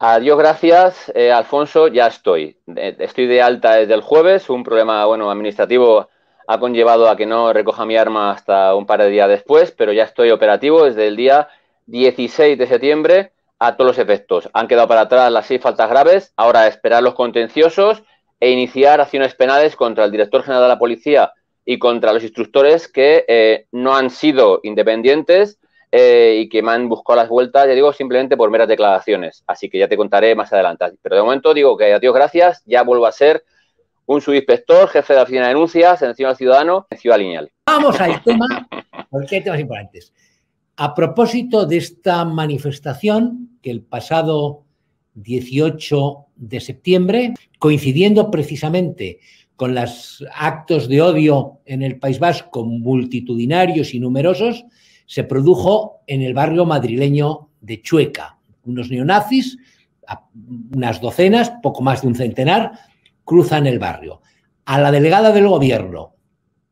Adiós, gracias, eh, Alfonso, ya estoy. Eh, estoy de alta desde el jueves. Un problema bueno, administrativo ha conllevado a que no recoja mi arma hasta un par de días después, pero ya estoy operativo desde el día 16 de septiembre a todos los efectos. Han quedado para atrás las seis faltas graves, ahora esperar los contenciosos e iniciar acciones penales contra el director general de la policía y contra los instructores que eh, no han sido independientes eh, y que me han buscado las vueltas, ya digo, simplemente por meras declaraciones. Así que ya te contaré más adelante. Pero de momento digo que a Dios gracias, ya vuelvo a ser un subinspector, jefe de la oficina de denuncias, encima ciudadano, en Ciudad Lineal. Vamos al tema, porque hay temas importantes. A propósito de esta manifestación que el pasado 18 de septiembre, coincidiendo precisamente con los actos de odio en el País Vasco multitudinarios y numerosos, se produjo en el barrio madrileño de Chueca. Unos neonazis, unas docenas, poco más de un centenar, cruzan el barrio. A la delegada del gobierno,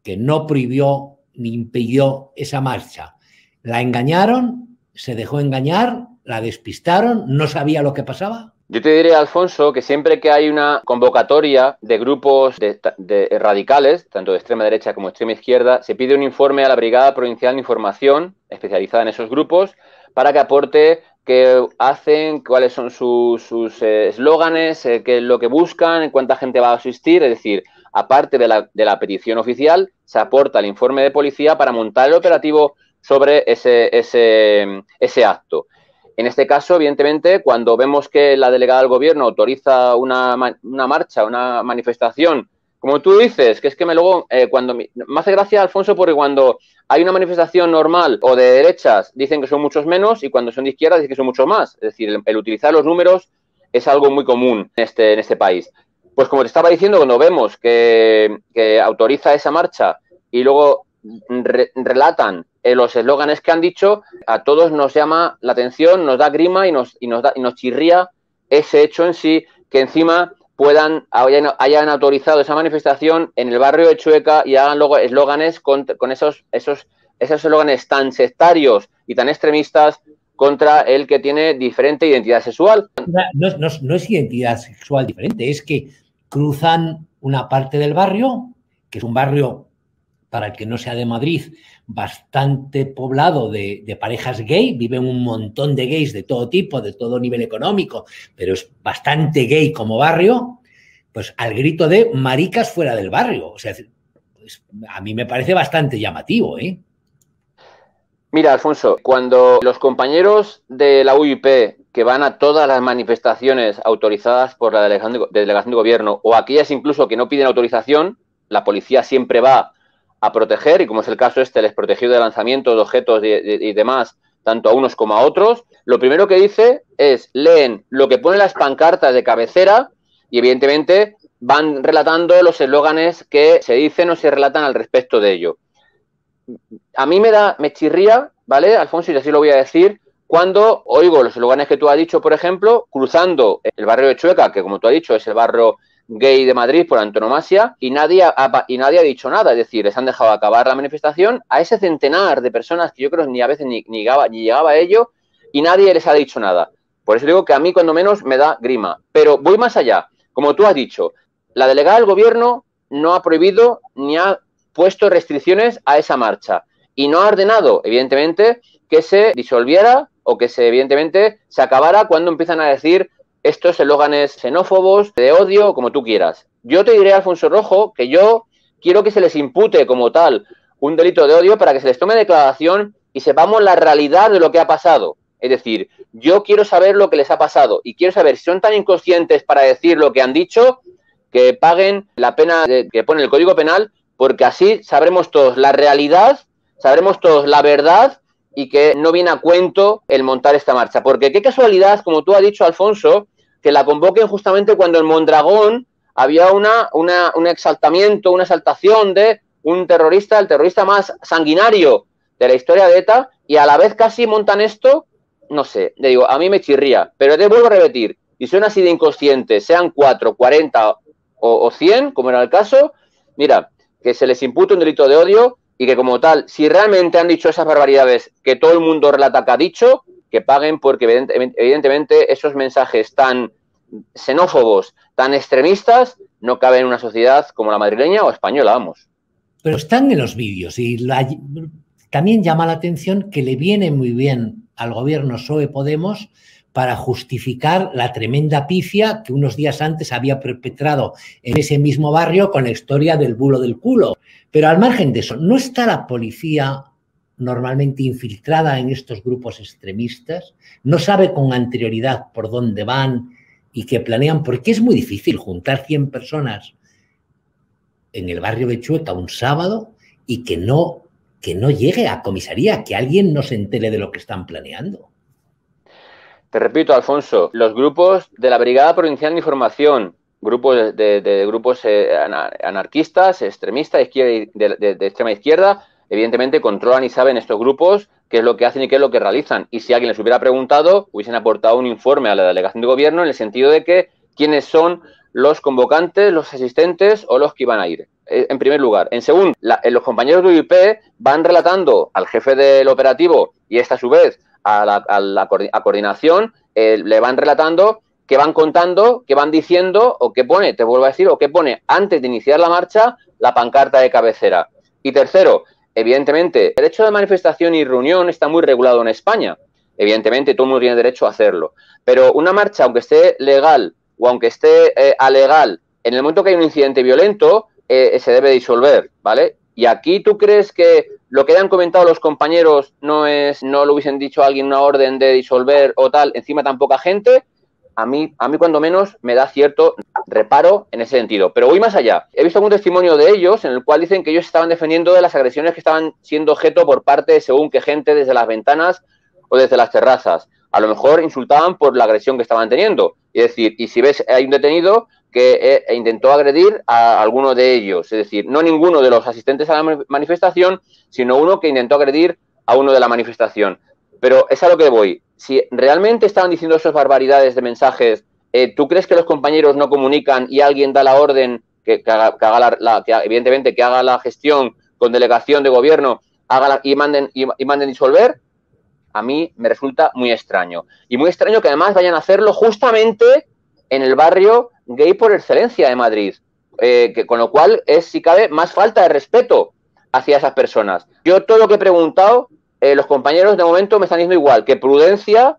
que no prohibió ni impidió esa marcha, la engañaron, se dejó engañar, la despistaron, no sabía lo que pasaba. Yo te diré, Alfonso, que siempre que hay una convocatoria de grupos de, radicales, tanto de extrema derecha como de extrema izquierda, se pide un informe a la Brigada Provincial de Información, especializada en esos grupos, para que aporte qué hacen, cuáles son sus, eh, eslóganes, eh, qué es lo que buscan, cuánta gente va a asistir. Es decir, aparte de la, de la petición oficial, se aporta el informe de policía para montar el operativo sobre ese, ese, ese acto. En este caso, evidentemente, cuando vemos que la delegada del gobierno autoriza una, marcha, una manifestación, como tú dices, que es que me luego, eh, cuando me, hace gracia, Alfonso, porque cuando hay una manifestación normal o de derechas, dicen que son muchos menos y cuando son de izquierda dicen que son muchos más. Es decir, el, utilizar los números es algo muy común en este, en este país. Pues como te estaba diciendo, cuando vemos que, que autoriza esa marcha y luego relatan los eslóganes que han dicho, a todos nos llama la atención, nos da grima y nos, y nos, da, nos chirría ese hecho en sí, que encima puedan, hayan, autorizado esa manifestación en el barrio de Chueca y hagan luego eslóganes con, esos, esos, esos eslóganes tan sectarios y tan extremistas contra el que tiene diferente identidad sexual. no, es identidad sexual diferente, es que cruzan una parte del barrio, que es un barrio para el que no sea de Madrid, bastante poblado de, parejas gay. Viven un montón de gays de todo tipo, de todo nivel económico, pero es bastante gay como barrio. Pues al grito de maricas fuera del barrio. O sea, pues, a mí me parece bastante llamativo, ¿eh? Mira, Alfonso, cuando los compañeros de la UIP que van a todas las manifestaciones autorizadas por la delegación de gobierno o aquellas incluso que no piden autorización, la policía siempre va a proteger, y como es el caso este, les protegió de lanzamiento de objetos y, demás, tanto a unos como a otros, lo primero que dice es leen lo que ponen las pancartas de cabecera y evidentemente van relatando los eslóganes que se dicen o se relatan al respecto de ello. A mí me da, me chirría, ¿vale? Alfonso, y así lo voy a decir, cuando oigo los eslóganes que tú has dicho, por ejemplo, cruzando el barrio de Chueca, que como tú has dicho es el barrio gay de Madrid por antonomasia y nadie, ha, y nadie ha dicho nada. Es decir, les han dejado acabar la manifestación a ese centenar de personas que yo creo ni a veces ni, llegaba, llegaba a ello y nadie les ha dicho nada. Por eso digo que a mí cuando menos me da grima. Pero voy más allá. Como tú has dicho, la delegada del gobierno no ha prohibido ni ha puesto restricciones a esa marcha y no ha ordenado, evidentemente, que se disolviera o que se, evidentemente, se acabara cuando empiezan a decir estos eslóganes xenófobos, de odio, como tú quieras. Yo te diré, Alfonso Rojo, que yo quiero que se les impute como tal un delito de odio para que se les tome declaración y sepamos la realidad de lo que ha pasado. Es decir, yo quiero saber lo que les ha pasado y quiero saber si son tan inconscientes para decir lo que han dicho que paguen la pena que pone el Código Penal, porque así sabremos todos la realidad, sabremos todos la verdad y que no viene a cuento el montar esta marcha. Porque qué casualidad, como tú has dicho, Alfonso, que la convoquen justamente cuando en Mondragón había una, una, un exaltamiento, una exaltación de un terrorista, el terrorista más sanguinario de la historia de ETA, y a la vez casi montan esto, no sé, le digo, a mí me chirría, pero te vuelvo a repetir, y son así de inconscientes, sean 4, 40 o, o 100, como era el caso, mira, que se les impute un delito de odio y que como tal, si realmente han dicho esas barbaridades que todo el mundo relata que ha dicho, que paguen porque evidentemente esos mensajes tan xenófobos, tan extremistas, no caben en una sociedad como la madrileña o española, vamos. Pero están en los vídeos y también llama la atención que le viene muy bien al gobierno PSOE Podemos para justificar la tremenda pifia que unos días antes había perpetrado en ese mismo barrio con la historia del bulo del culo. Pero al margen de eso, ¿no está la policía normalmente infiltrada en estos grupos extremistas, no sabe con anterioridad por dónde van y qué planean, porque es muy difícil juntar 100 personas en el barrio de Chueta un sábado y que no, que no llegue a comisaría, que alguien no se entere de lo que están planeando. Te repito, Alfonso, los grupos de la Brigada Provincial de Información, grupos de, grupos eh, anarquistas, extremistas, de extrema izquierda, evidentemente controlan y saben estos grupos qué es lo que hacen y qué es lo que realizan. Y si alguien les hubiera preguntado, hubiesen aportado un informe a la delegación de gobierno en el sentido de que quiénes son los convocantes, los asistentes o los que iban a ir. Eh, en primer lugar. En segundo, eh, los compañeros de UIP van relatando al jefe del operativo y esta a su vez a la, coordinación, eh, le van relatando qué van contando, qué van diciendo o qué pone, te vuelvo a decir, o qué pone antes de iniciar la marcha la pancarta de cabecera. Y tercero, Evidentemente, el derecho de manifestación y reunión está muy regulado en España. Evidentemente, todo el mundo tiene derecho a hacerlo. Pero una marcha, aunque esté legal o aunque esté eh, alegal, en el momento que hay un incidente violento, eh, se debe disolver, ¿vale? Y aquí tú crees que lo que han comentado los compañeros no es, no lo hubiesen dicho a alguien una orden de disolver o tal, encima tan poca gente, a mí, a mí cuando menos me da cierto reparo en ese sentido. Pero voy más allá. He visto algún testimonio de ellos en el cual dicen que ellos estaban defendiendo de las agresiones que estaban siendo objeto por parte según qué gente desde las ventanas o desde las terrazas. A lo mejor insultaban por la agresión que estaban teniendo. Es decir, y si ves, hay un detenido que eh, e intentó agredir a alguno de ellos. Es decir, no ninguno de los asistentes a la manifestación, sino uno que intentó agredir a uno de la manifestación. Pero es a lo que voy si realmente estaban diciendo esas barbaridades de mensajes, eh, ¿tú crees que los compañeros no comunican y alguien da la orden que, haga, la, evidentemente que haga la gestión con delegación de gobierno haga y, manden, y, manden disolver? A mí me resulta muy extraño. Y muy extraño que además vayan a hacerlo justamente en el barrio gay por excelencia de Madrid. Eh, que, con lo cual es, si cabe, más falta de respeto hacia esas personas. Yo todo lo que he preguntado eh, los compañeros de momento me están diciendo igual, que prudencia.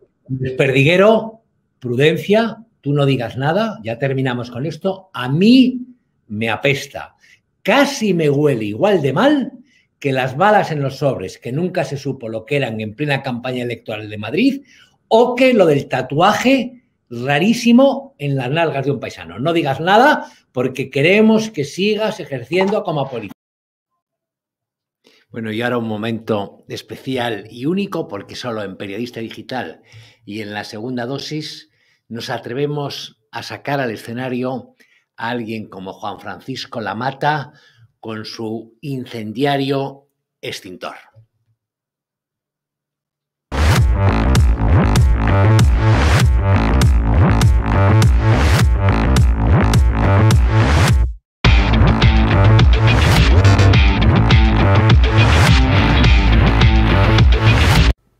Perdiguero, prudencia, tú no digas nada, ya terminamos con esto. A mí me apesta. Casi me huele igual de mal que las balas en los sobres, que nunca se supo lo que eran en plena campaña electoral de Madrid, o que lo del tatuaje rarísimo en las nalgas de un paisano. No digas nada porque queremos que sigas ejerciendo como político. Bueno, y ahora un momento especial y único porque solo en Periodista Digital y en la segunda dosis nos atrevemos a sacar al escenario a alguien como Juan Francisco Lamata con su incendiario extintor.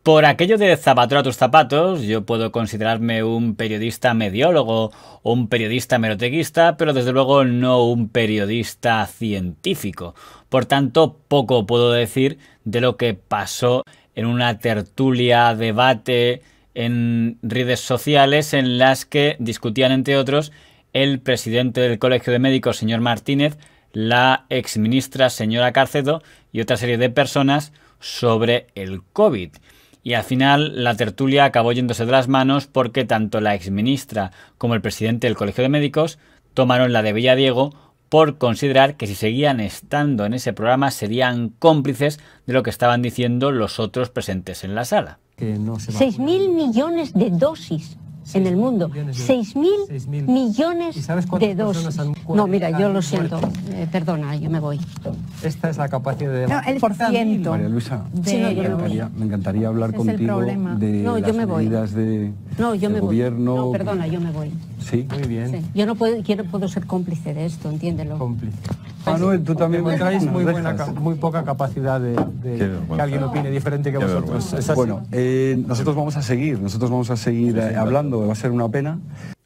Por aquello de zapatero a tus zapatos, yo puedo considerarme un periodista mediólogo o un periodista merotequista, pero desde luego no un periodista científico. Por tanto, poco puedo decir de lo que pasó en una tertulia, debate en redes sociales en las que discutían, entre otros, el presidente del Colegio de Médicos, señor Martínez, la exministra, señora Carcedo, y otra serie de personas sobre el COVID y al final la tertulia acabó yéndose de las manos porque tanto la exministra como el presidente del Colegio de Médicos tomaron la de Villadiego por considerar que si seguían estando en ese programa serían cómplices de lo que estaban diciendo los otros presentes en la sala. Seis mil 6.000 millones de dosis en el mundo. 6.000 mil millones de dosis. No, mira, yo lo siento. Eh, perdona, yo me voy. Esta es la capacidad de... ciento. María Luisa, me, encantaría, hablar contigo de las medidas de, no, yo me gobierno. No, perdona, yo me voy. Sí, muy bien. Yo no puedo, quiero, puedo ser cómplice de esto, entiéndelo. Cómplice. Manuel, tú también me traes muy, poca capacidad de, que alguien opine diferente que vosotros. Bueno, eh, nosotros vamos a seguir, nosotros vamos a seguir eh, hablando, va a ser una pena.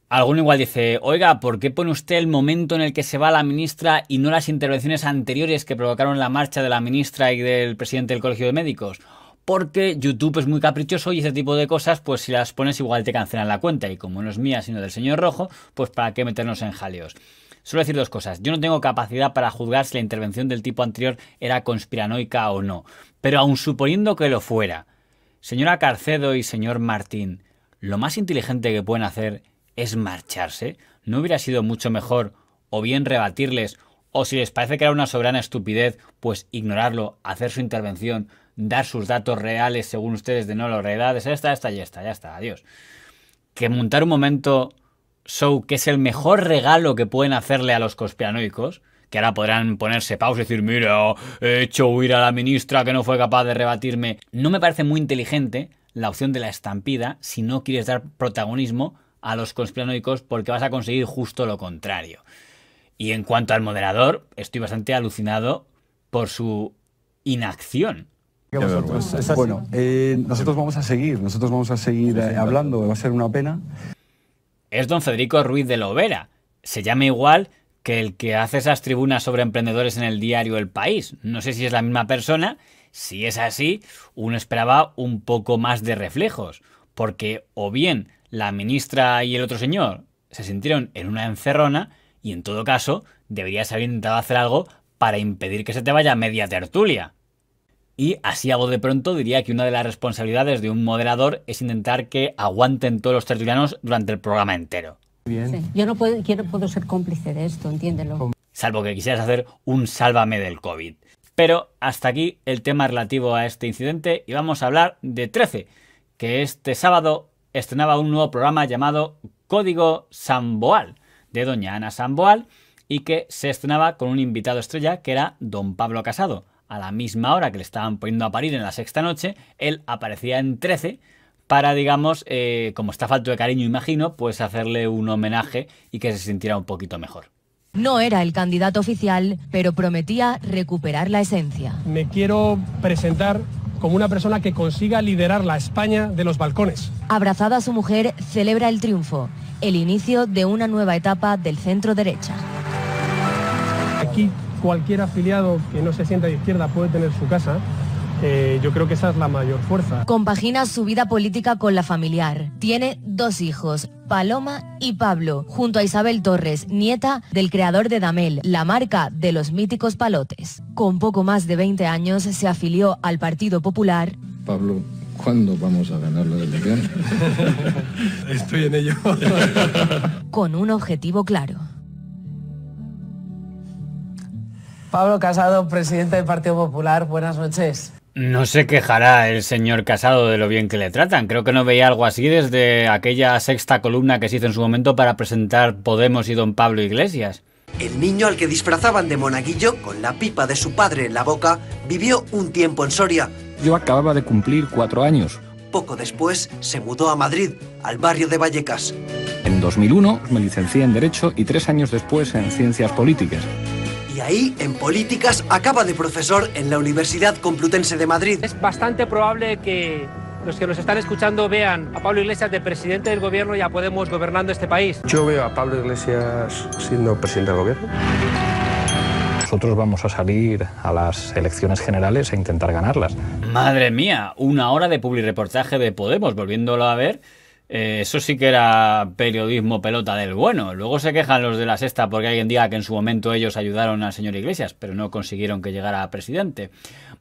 Alguno igual dice, oiga, ¿por qué pone usted el momento en el que se va la ministra y no las intervenciones anteriores que provocaron la marcha de la ministra y del presidente del Colegio de Médicos? porque YouTube es muy caprichoso y ese tipo de cosas, pues si las pones igual te cancelan la cuenta y como no es mía sino del señor rojo, pues para qué meternos en jaleos. Suelo decir dos cosas, yo no tengo capacidad para juzgar si la intervención del tipo anterior era conspiranoica o no, pero aun suponiendo que lo fuera, señora Carcedo y señor Martín, lo más inteligente que pueden hacer es marcharse, ¿no hubiera sido mucho mejor o bien rebatirles o si les parece que era una soberana estupidez, pues ignorarlo, hacer su intervención, dar sus datos reales según ustedes de no la realidad está, esta, esta y esta, ya está, adiós. Que montar un momento show que es el mejor regalo que pueden hacerle a los conspiranoicos, que ahora podrán ponerse pausa y decir, mira, he hecho huir a la ministra que no fue capaz de rebatirme. No me parece muy inteligente la opción de la estampida si no quieres dar protagonismo a los conspiranoicos porque vas a conseguir justo lo contrario. Y en cuanto al moderador, estoy bastante alucinado por su inacción. Pues, bueno, eh, nosotros vamos a seguir, nosotros vamos a seguir eh, hablando, va a ser una pena. Es don Federico Ruiz de Lovera. Se llama igual que el que hace esas tribunas sobre emprendedores en el diario El País. No sé si es la misma persona. Si es así, uno esperaba un poco más de reflejos, porque o bien la ministra y el otro señor se sintieron en una encerrona y en todo caso deberías haber intentado hacer algo para impedir que se te vaya media tertulia. Y así hago de pronto, diría que una de las responsabilidades de un moderador es intentar que aguanten todos los tertulianos durante el programa entero. Yo no puedo, quiero, puedo ser cómplice de esto, entiéndelo. Salvo que quisieras hacer un sálvame del COVID. Pero hasta aquí el tema relativo a este incidente y vamos a hablar de 13, que este sábado estrenaba un nuevo programa llamado Código Samboal, de doña Ana Samboal, y que se estrenaba con un invitado estrella que era don Pablo Casado a la misma hora que le estaban poniendo a parir en la sexta noche, él aparecía en 13 para, digamos, eh, como está falto de cariño, imagino, pues hacerle un homenaje y que se sintiera un poquito mejor. No era el candidato oficial, pero prometía recuperar la esencia. Me quiero presentar como una persona que consiga liderar la España de los balcones. Abrazada a su mujer, celebra el triunfo, el inicio de una nueva etapa del centro derecha. Aquí cualquier afiliado que no se sienta de izquierda puede tener su casa, eh, yo creo que esa es la mayor fuerza. Compagina su vida política con la familiar. Tiene dos hijos, Paloma y Pablo, junto a Isabel Torres, nieta del creador de Damel, la marca de los míticos palotes. Con poco más de 20 años se afilió al Partido Popular. Pablo, ¿cuándo vamos a ganar la elección? *laughs* Estoy en ello. con un objetivo claro. Pablo Casado, presidente del Partido Popular, buenas noches. No se quejará el señor Casado de lo bien que le tratan. Creo que no veía algo así desde aquella sexta columna que se hizo en su momento para presentar Podemos y don Pablo Iglesias. El niño al que disfrazaban de monaguillo, con la pipa de su padre en la boca, vivió un tiempo en Soria. Yo acababa de cumplir cuatro años. Poco después se mudó a Madrid, al barrio de Vallecas. En 2001 me licencié en Derecho y tres años después en Ciencias Políticas. Y ahí, en políticas, acaba de profesor en la Universidad Complutense de Madrid. Es bastante probable que los que nos están escuchando vean a Pablo Iglesias de presidente del gobierno y a Podemos gobernando este país. Yo veo a Pablo Iglesias siendo presidente del gobierno. Nosotros vamos a salir a las elecciones generales e intentar ganarlas. Madre mía, una hora de reportaje de Podemos, volviéndolo a ver eh, eso sí que era periodismo pelota del bueno. Luego se quejan los de la sexta porque alguien diga que en su momento ellos ayudaron al señor Iglesias, pero no consiguieron que llegara a presidente.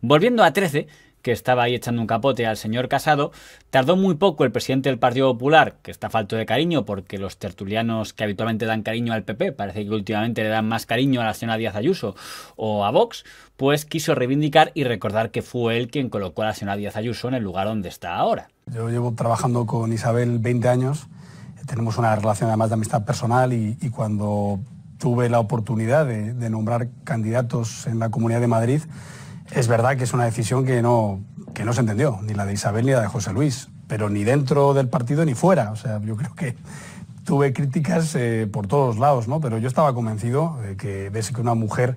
Volviendo a 13, que estaba ahí echando un capote al señor Casado, tardó muy poco el presidente del Partido Popular, que está falto de cariño porque los tertulianos que habitualmente dan cariño al PP, parece que últimamente le dan más cariño a la señora Díaz Ayuso o a Vox, pues quiso reivindicar y recordar que fue él quien colocó a la señora Díaz Ayuso en el lugar donde está ahora. Yo llevo trabajando con Isabel 20 años, tenemos una relación además de amistad personal y, cuando tuve la oportunidad de, nombrar candidatos en la Comunidad de Madrid, es verdad que es una decisión que no, no se entendió, ni la de Isabel ni la de José Luis, pero ni dentro del partido ni fuera. O sea, yo creo que tuve críticas eh, por todos lados, ¿no? Pero yo estaba convencido eh, de que ves que una mujer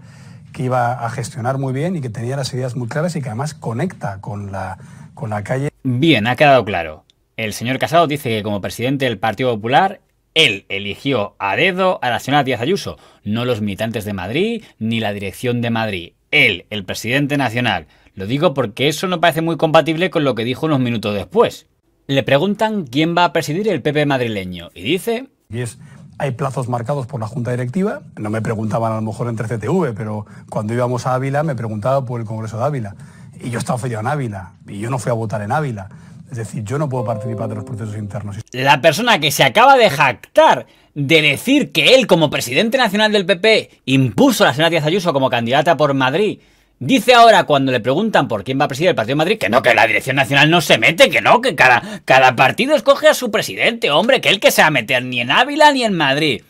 que iba a gestionar muy bien y que tenía las ideas muy claras y que además conecta con la, con la calle. Bien, ha quedado claro. El señor Casado dice que como presidente del Partido Popular, él eligió a dedo a la señora Díaz Ayuso, no los militantes de Madrid ni la dirección de Madrid él, el presidente nacional. Lo digo porque eso no parece muy compatible con lo que dijo unos minutos después. Le preguntan quién va a presidir el PP madrileño y dice... y es, Hay plazos marcados por la Junta Directiva. No me preguntaban a lo mejor entre CTV, pero cuando íbamos a Ávila me preguntaba por el Congreso de Ávila. Y yo estaba ofendido en Ávila. Y yo no fui a votar en Ávila. Es decir, yo no puedo participar de los procesos internos. La persona que se acaba de jactar de decir que él, como presidente nacional del PP, impuso a la señora Díaz Ayuso como candidata por Madrid, dice ahora cuando le preguntan por quién va a presidir el Partido de Madrid, que no, que la dirección nacional no se mete, que no, que cada, cada partido escoge a su presidente, hombre, que él que se va a meter ni en Ávila ni en Madrid.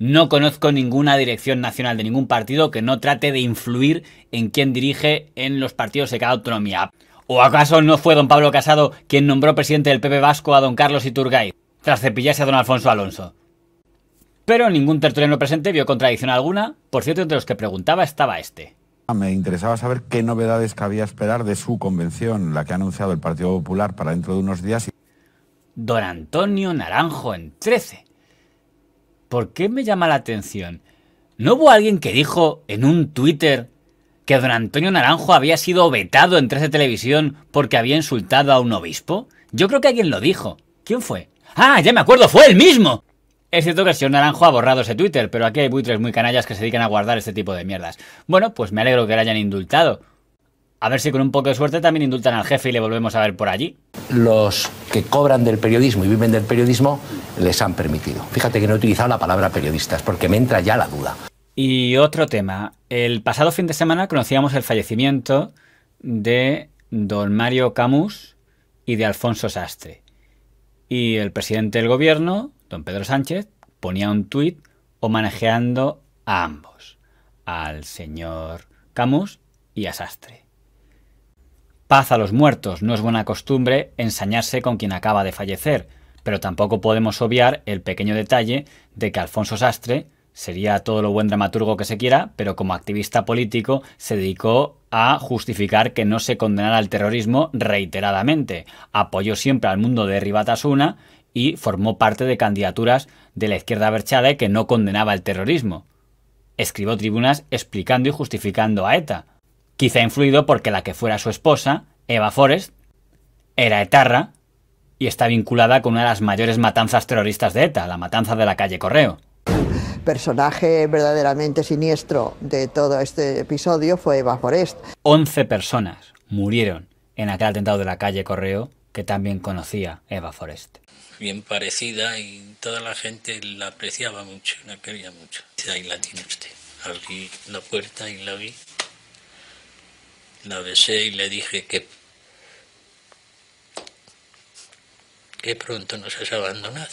No conozco ninguna dirección nacional de ningún partido que no trate de influir en quién dirige en los partidos de cada autonomía. ¿O acaso no fue don Pablo Casado quien nombró presidente del PP Vasco a don Carlos Iturgaiz? tras cepillarse a don Alfonso Alonso. Pero ningún tertuliano presente vio contradicción alguna, por cierto, entre los que preguntaba estaba este. Ah, me interesaba saber qué novedades cabía esperar de su convención, la que ha anunciado el Partido Popular para dentro de unos días. Don Antonio Naranjo en 13. ¿Por qué me llama la atención? ¿No hubo alguien que dijo en un Twitter que don Antonio Naranjo había sido vetado en 13 Televisión porque había insultado a un obispo? Yo creo que alguien lo dijo. ¿Quién fue? ¡Ah, ya me acuerdo! ¡Fue el mismo! Es cierto que el señor Naranjo ha borrado ese Twitter, pero aquí hay buitres muy canallas que se dedican a guardar este tipo de mierdas. Bueno, pues me alegro que le hayan indultado. A ver si con un poco de suerte también indultan al jefe y le volvemos a ver por allí. Los que cobran del periodismo y viven del periodismo les han permitido. Fíjate que no he utilizado la palabra periodistas porque me entra ya la duda. Y otro tema. El pasado fin de semana conocíamos el fallecimiento de don Mario Camus y de Alfonso Sastre. Y el presidente del gobierno, don Pedro Sánchez, ponía un tuit homenajeando a ambos, al señor Camus y a Sastre. Paz a los muertos, no es buena costumbre ensañarse con quien acaba de fallecer, pero tampoco podemos obviar el pequeño detalle de que Alfonso Sastre sería todo lo buen dramaturgo que se quiera, pero como activista político se dedicó a justificar que no se condenara al terrorismo reiteradamente. Apoyó siempre al mundo de Ribatasuna y formó parte de candidaturas de la izquierda berchade que no condenaba el terrorismo. Escribió tribunas explicando y justificando a ETA, quizá influido porque la que fuera su esposa, Eva Forrest, era etarra y está vinculada con una de las mayores matanzas terroristas de ETA, la matanza de la calle Correo. *laughs* personaje verdaderamente siniestro de todo este episodio fue Eva Forest. 11 personas murieron en aquel atentado de la calle Correo que también conocía Eva Forest. Bien parecida y toda la gente la apreciaba mucho, la quería mucho. Ahí la tiene usted. Abrí la puerta y la vi. La besé y le dije que que pronto nos has abandonado,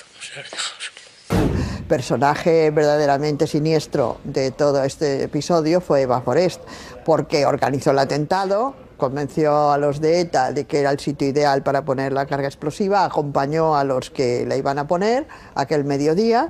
personaje verdaderamente siniestro de todo este episodio fue Eva Forest, porque organizó el atentado, convenció a los de ETA de que era el sitio ideal para poner la carga explosiva, acompañó a los que la iban a poner aquel mediodía.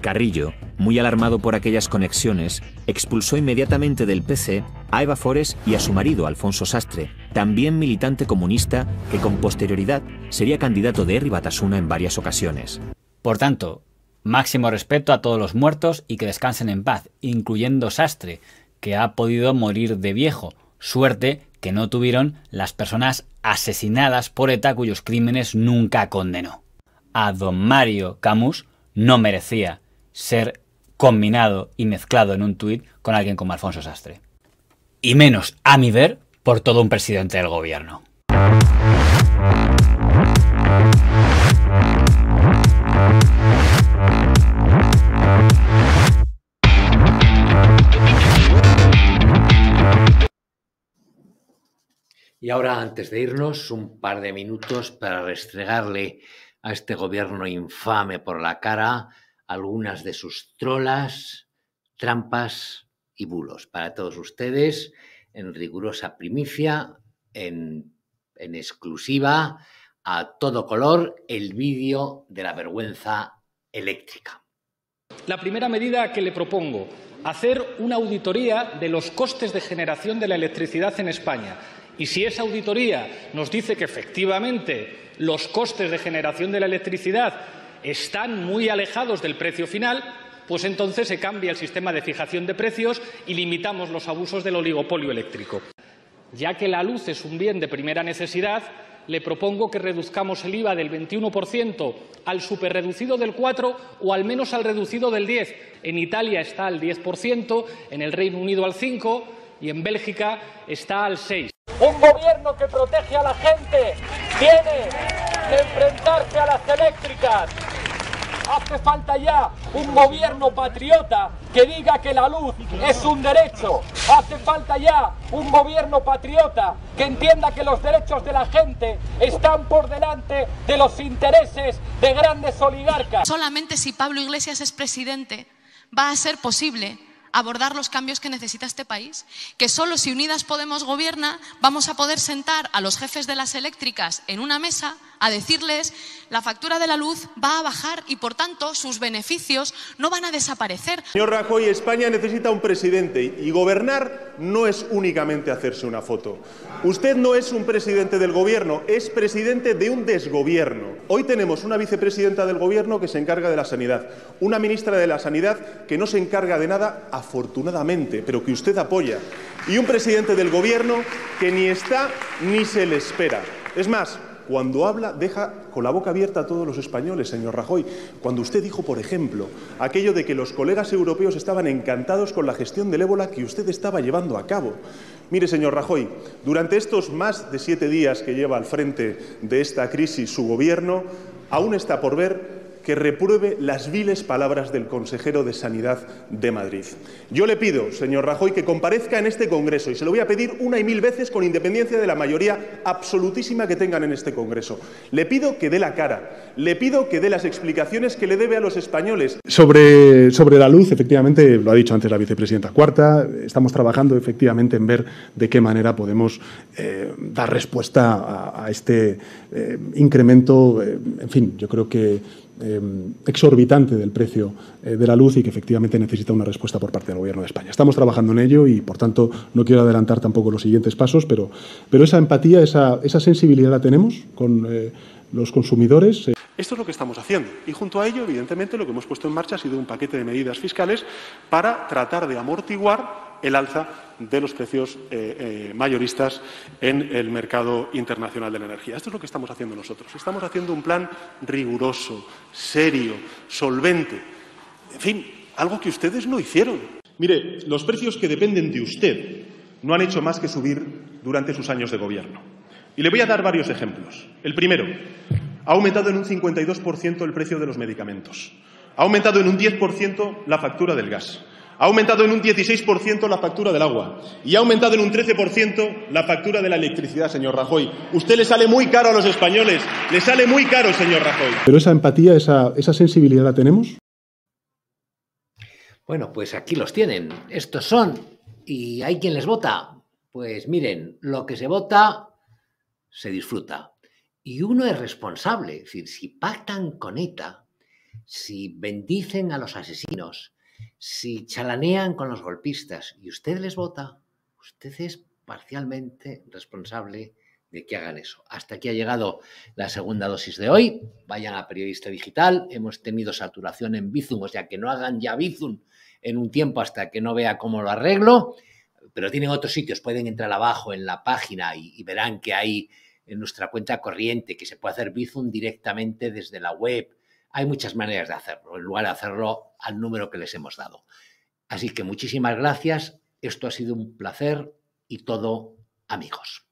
Carrillo, muy alarmado por aquellas conexiones, expulsó inmediatamente del PC a Eva Forest y a su marido, Alfonso Sastre, también militante comunista que con posterioridad sería candidato de Herri Batasuna en varias ocasiones. Por tanto, Máximo respeto a todos los muertos y que descansen en paz, incluyendo Sastre, que ha podido morir de viejo. Suerte que no tuvieron las personas asesinadas por ETA cuyos crímenes nunca condenó. A don Mario Camus no merecía ser combinado y mezclado en un tuit con alguien como Alfonso Sastre. Y menos, a mi ver, por todo un presidente del gobierno. Y ahora, antes de irnos, un par de minutos para restregarle a este gobierno infame por la cara algunas de sus trolas, trampas y bulos. Para todos ustedes, en rigurosa primicia, en, en exclusiva, a todo color, el vídeo de la vergüenza eléctrica. La primera medida que le propongo, hacer una auditoría de los costes de generación de la electricidad en España y si esa auditoría nos dice que efectivamente los costes de generación de la electricidad están muy alejados del precio final, pues entonces se cambia el sistema de fijación de precios y limitamos los abusos del oligopolio eléctrico. Ya que la luz es un bien de primera necesidad, le propongo que reduzcamos el IVA del 21% al superreducido del 4% o al menos al reducido del 10%. En Italia está al 10%, en el Reino Unido al 5% y en Bélgica está al 6%. Un gobierno que protege a la gente tiene que enfrentarse a las eléctricas. Hace falta ya un gobierno patriota que diga que la luz es un derecho. Hace falta ya un gobierno patriota que entienda que los derechos de la gente están por delante de los intereses de grandes oligarcas. Solamente si Pablo Iglesias es presidente va a ser posible abordar los cambios que necesita este país, que solo si Unidas Podemos gobierna vamos a poder sentar a los jefes de las eléctricas en una mesa a decirles la factura de la luz va a bajar y, por tanto, sus beneficios no van a desaparecer. Señor Rajoy, España necesita un presidente y gobernar no es únicamente hacerse una foto. Usted no es un presidente del gobierno, es presidente de un desgobierno. Hoy tenemos una vicepresidenta del gobierno que se encarga de la sanidad, una ministra de la sanidad que no se encarga de nada, afortunadamente, pero que usted apoya, y un presidente del gobierno que ni está ni se le espera. Es más, cuando habla, deja con la boca abierta a todos los españoles, señor Rajoy. Cuando usted dijo, por ejemplo, aquello de que los colegas europeos estaban encantados con la gestión del ébola que usted estaba llevando a cabo. Mire, señor Rajoy, durante estos más de siete días que lleva al frente de esta crisis su gobierno, aún está por ver que repruebe las viles palabras del consejero de Sanidad de Madrid. Yo le pido, señor Rajoy, que comparezca en este Congreso y se lo voy a pedir una y mil veces con independencia de la mayoría absolutísima que tengan en este Congreso. Le pido que dé la cara, le pido que dé las explicaciones que le debe a los españoles. Sobre, sobre la luz, efectivamente, lo ha dicho antes la vicepresidenta Cuarta, estamos trabajando efectivamente en ver de qué manera podemos eh, dar respuesta a, este eh, incremento, eh, en fin, yo creo que Em, exorbitante del precio eh, de la luz y que efectivamente necesita una respuesta por parte del Gobierno de España. Estamos trabajando en ello y, por tanto, no quiero adelantar tampoco los siguientes pasos, pero, pero esa empatía, esa, esa sensibilidad la tenemos con eh, los consumidores. Eh, Esto es lo que estamos haciendo. Y junto a ello, evidentemente, lo que hemos puesto en marcha ha sido un paquete de medidas fiscales para tratar de amortiguar el alza de los precios eh, eh, mayoristas en el mercado internacional de la energía. Esto es lo que estamos haciendo nosotros. Estamos haciendo un plan riguroso, serio, solvente. En fin, algo que ustedes no hicieron. Mire, los precios que dependen de usted no han hecho más que subir durante sus años de gobierno. Y le voy a dar varios ejemplos. El primero, ha aumentado en un 52% el precio de los medicamentos. Ha aumentado en un 10% la factura del gas. Ha aumentado en un 16% la factura del agua. Y ha aumentado en un 13% la factura de la electricidad, señor Rajoy. Usted le sale muy caro a los españoles. Le sale muy caro, señor Rajoy. Pero esa empatía, esa, esa sensibilidad la tenemos. Bueno, pues aquí los tienen. Estos son. ¿Y hay quien les vota? Pues miren, lo que se vota se disfruta. Y uno es responsable, es decir, si pactan con ETA, si bendicen a los asesinos, si chalanean con los golpistas y usted les vota, usted es parcialmente responsable de que hagan eso. Hasta aquí ha llegado la segunda dosis de hoy. Vayan a Periodista Digital. Hemos tenido saturación en Bizum, o sea que no hagan ya Bizum en un tiempo hasta que no vea cómo lo arreglo. Pero tienen otros sitios, pueden entrar abajo en la página y, y verán que hay en nuestra cuenta corriente, que se puede hacer Bizum directamente desde la web. Hay muchas maneras de hacerlo, en lugar de hacerlo al número que les hemos dado. Así que muchísimas gracias. Esto ha sido un placer y todo amigos.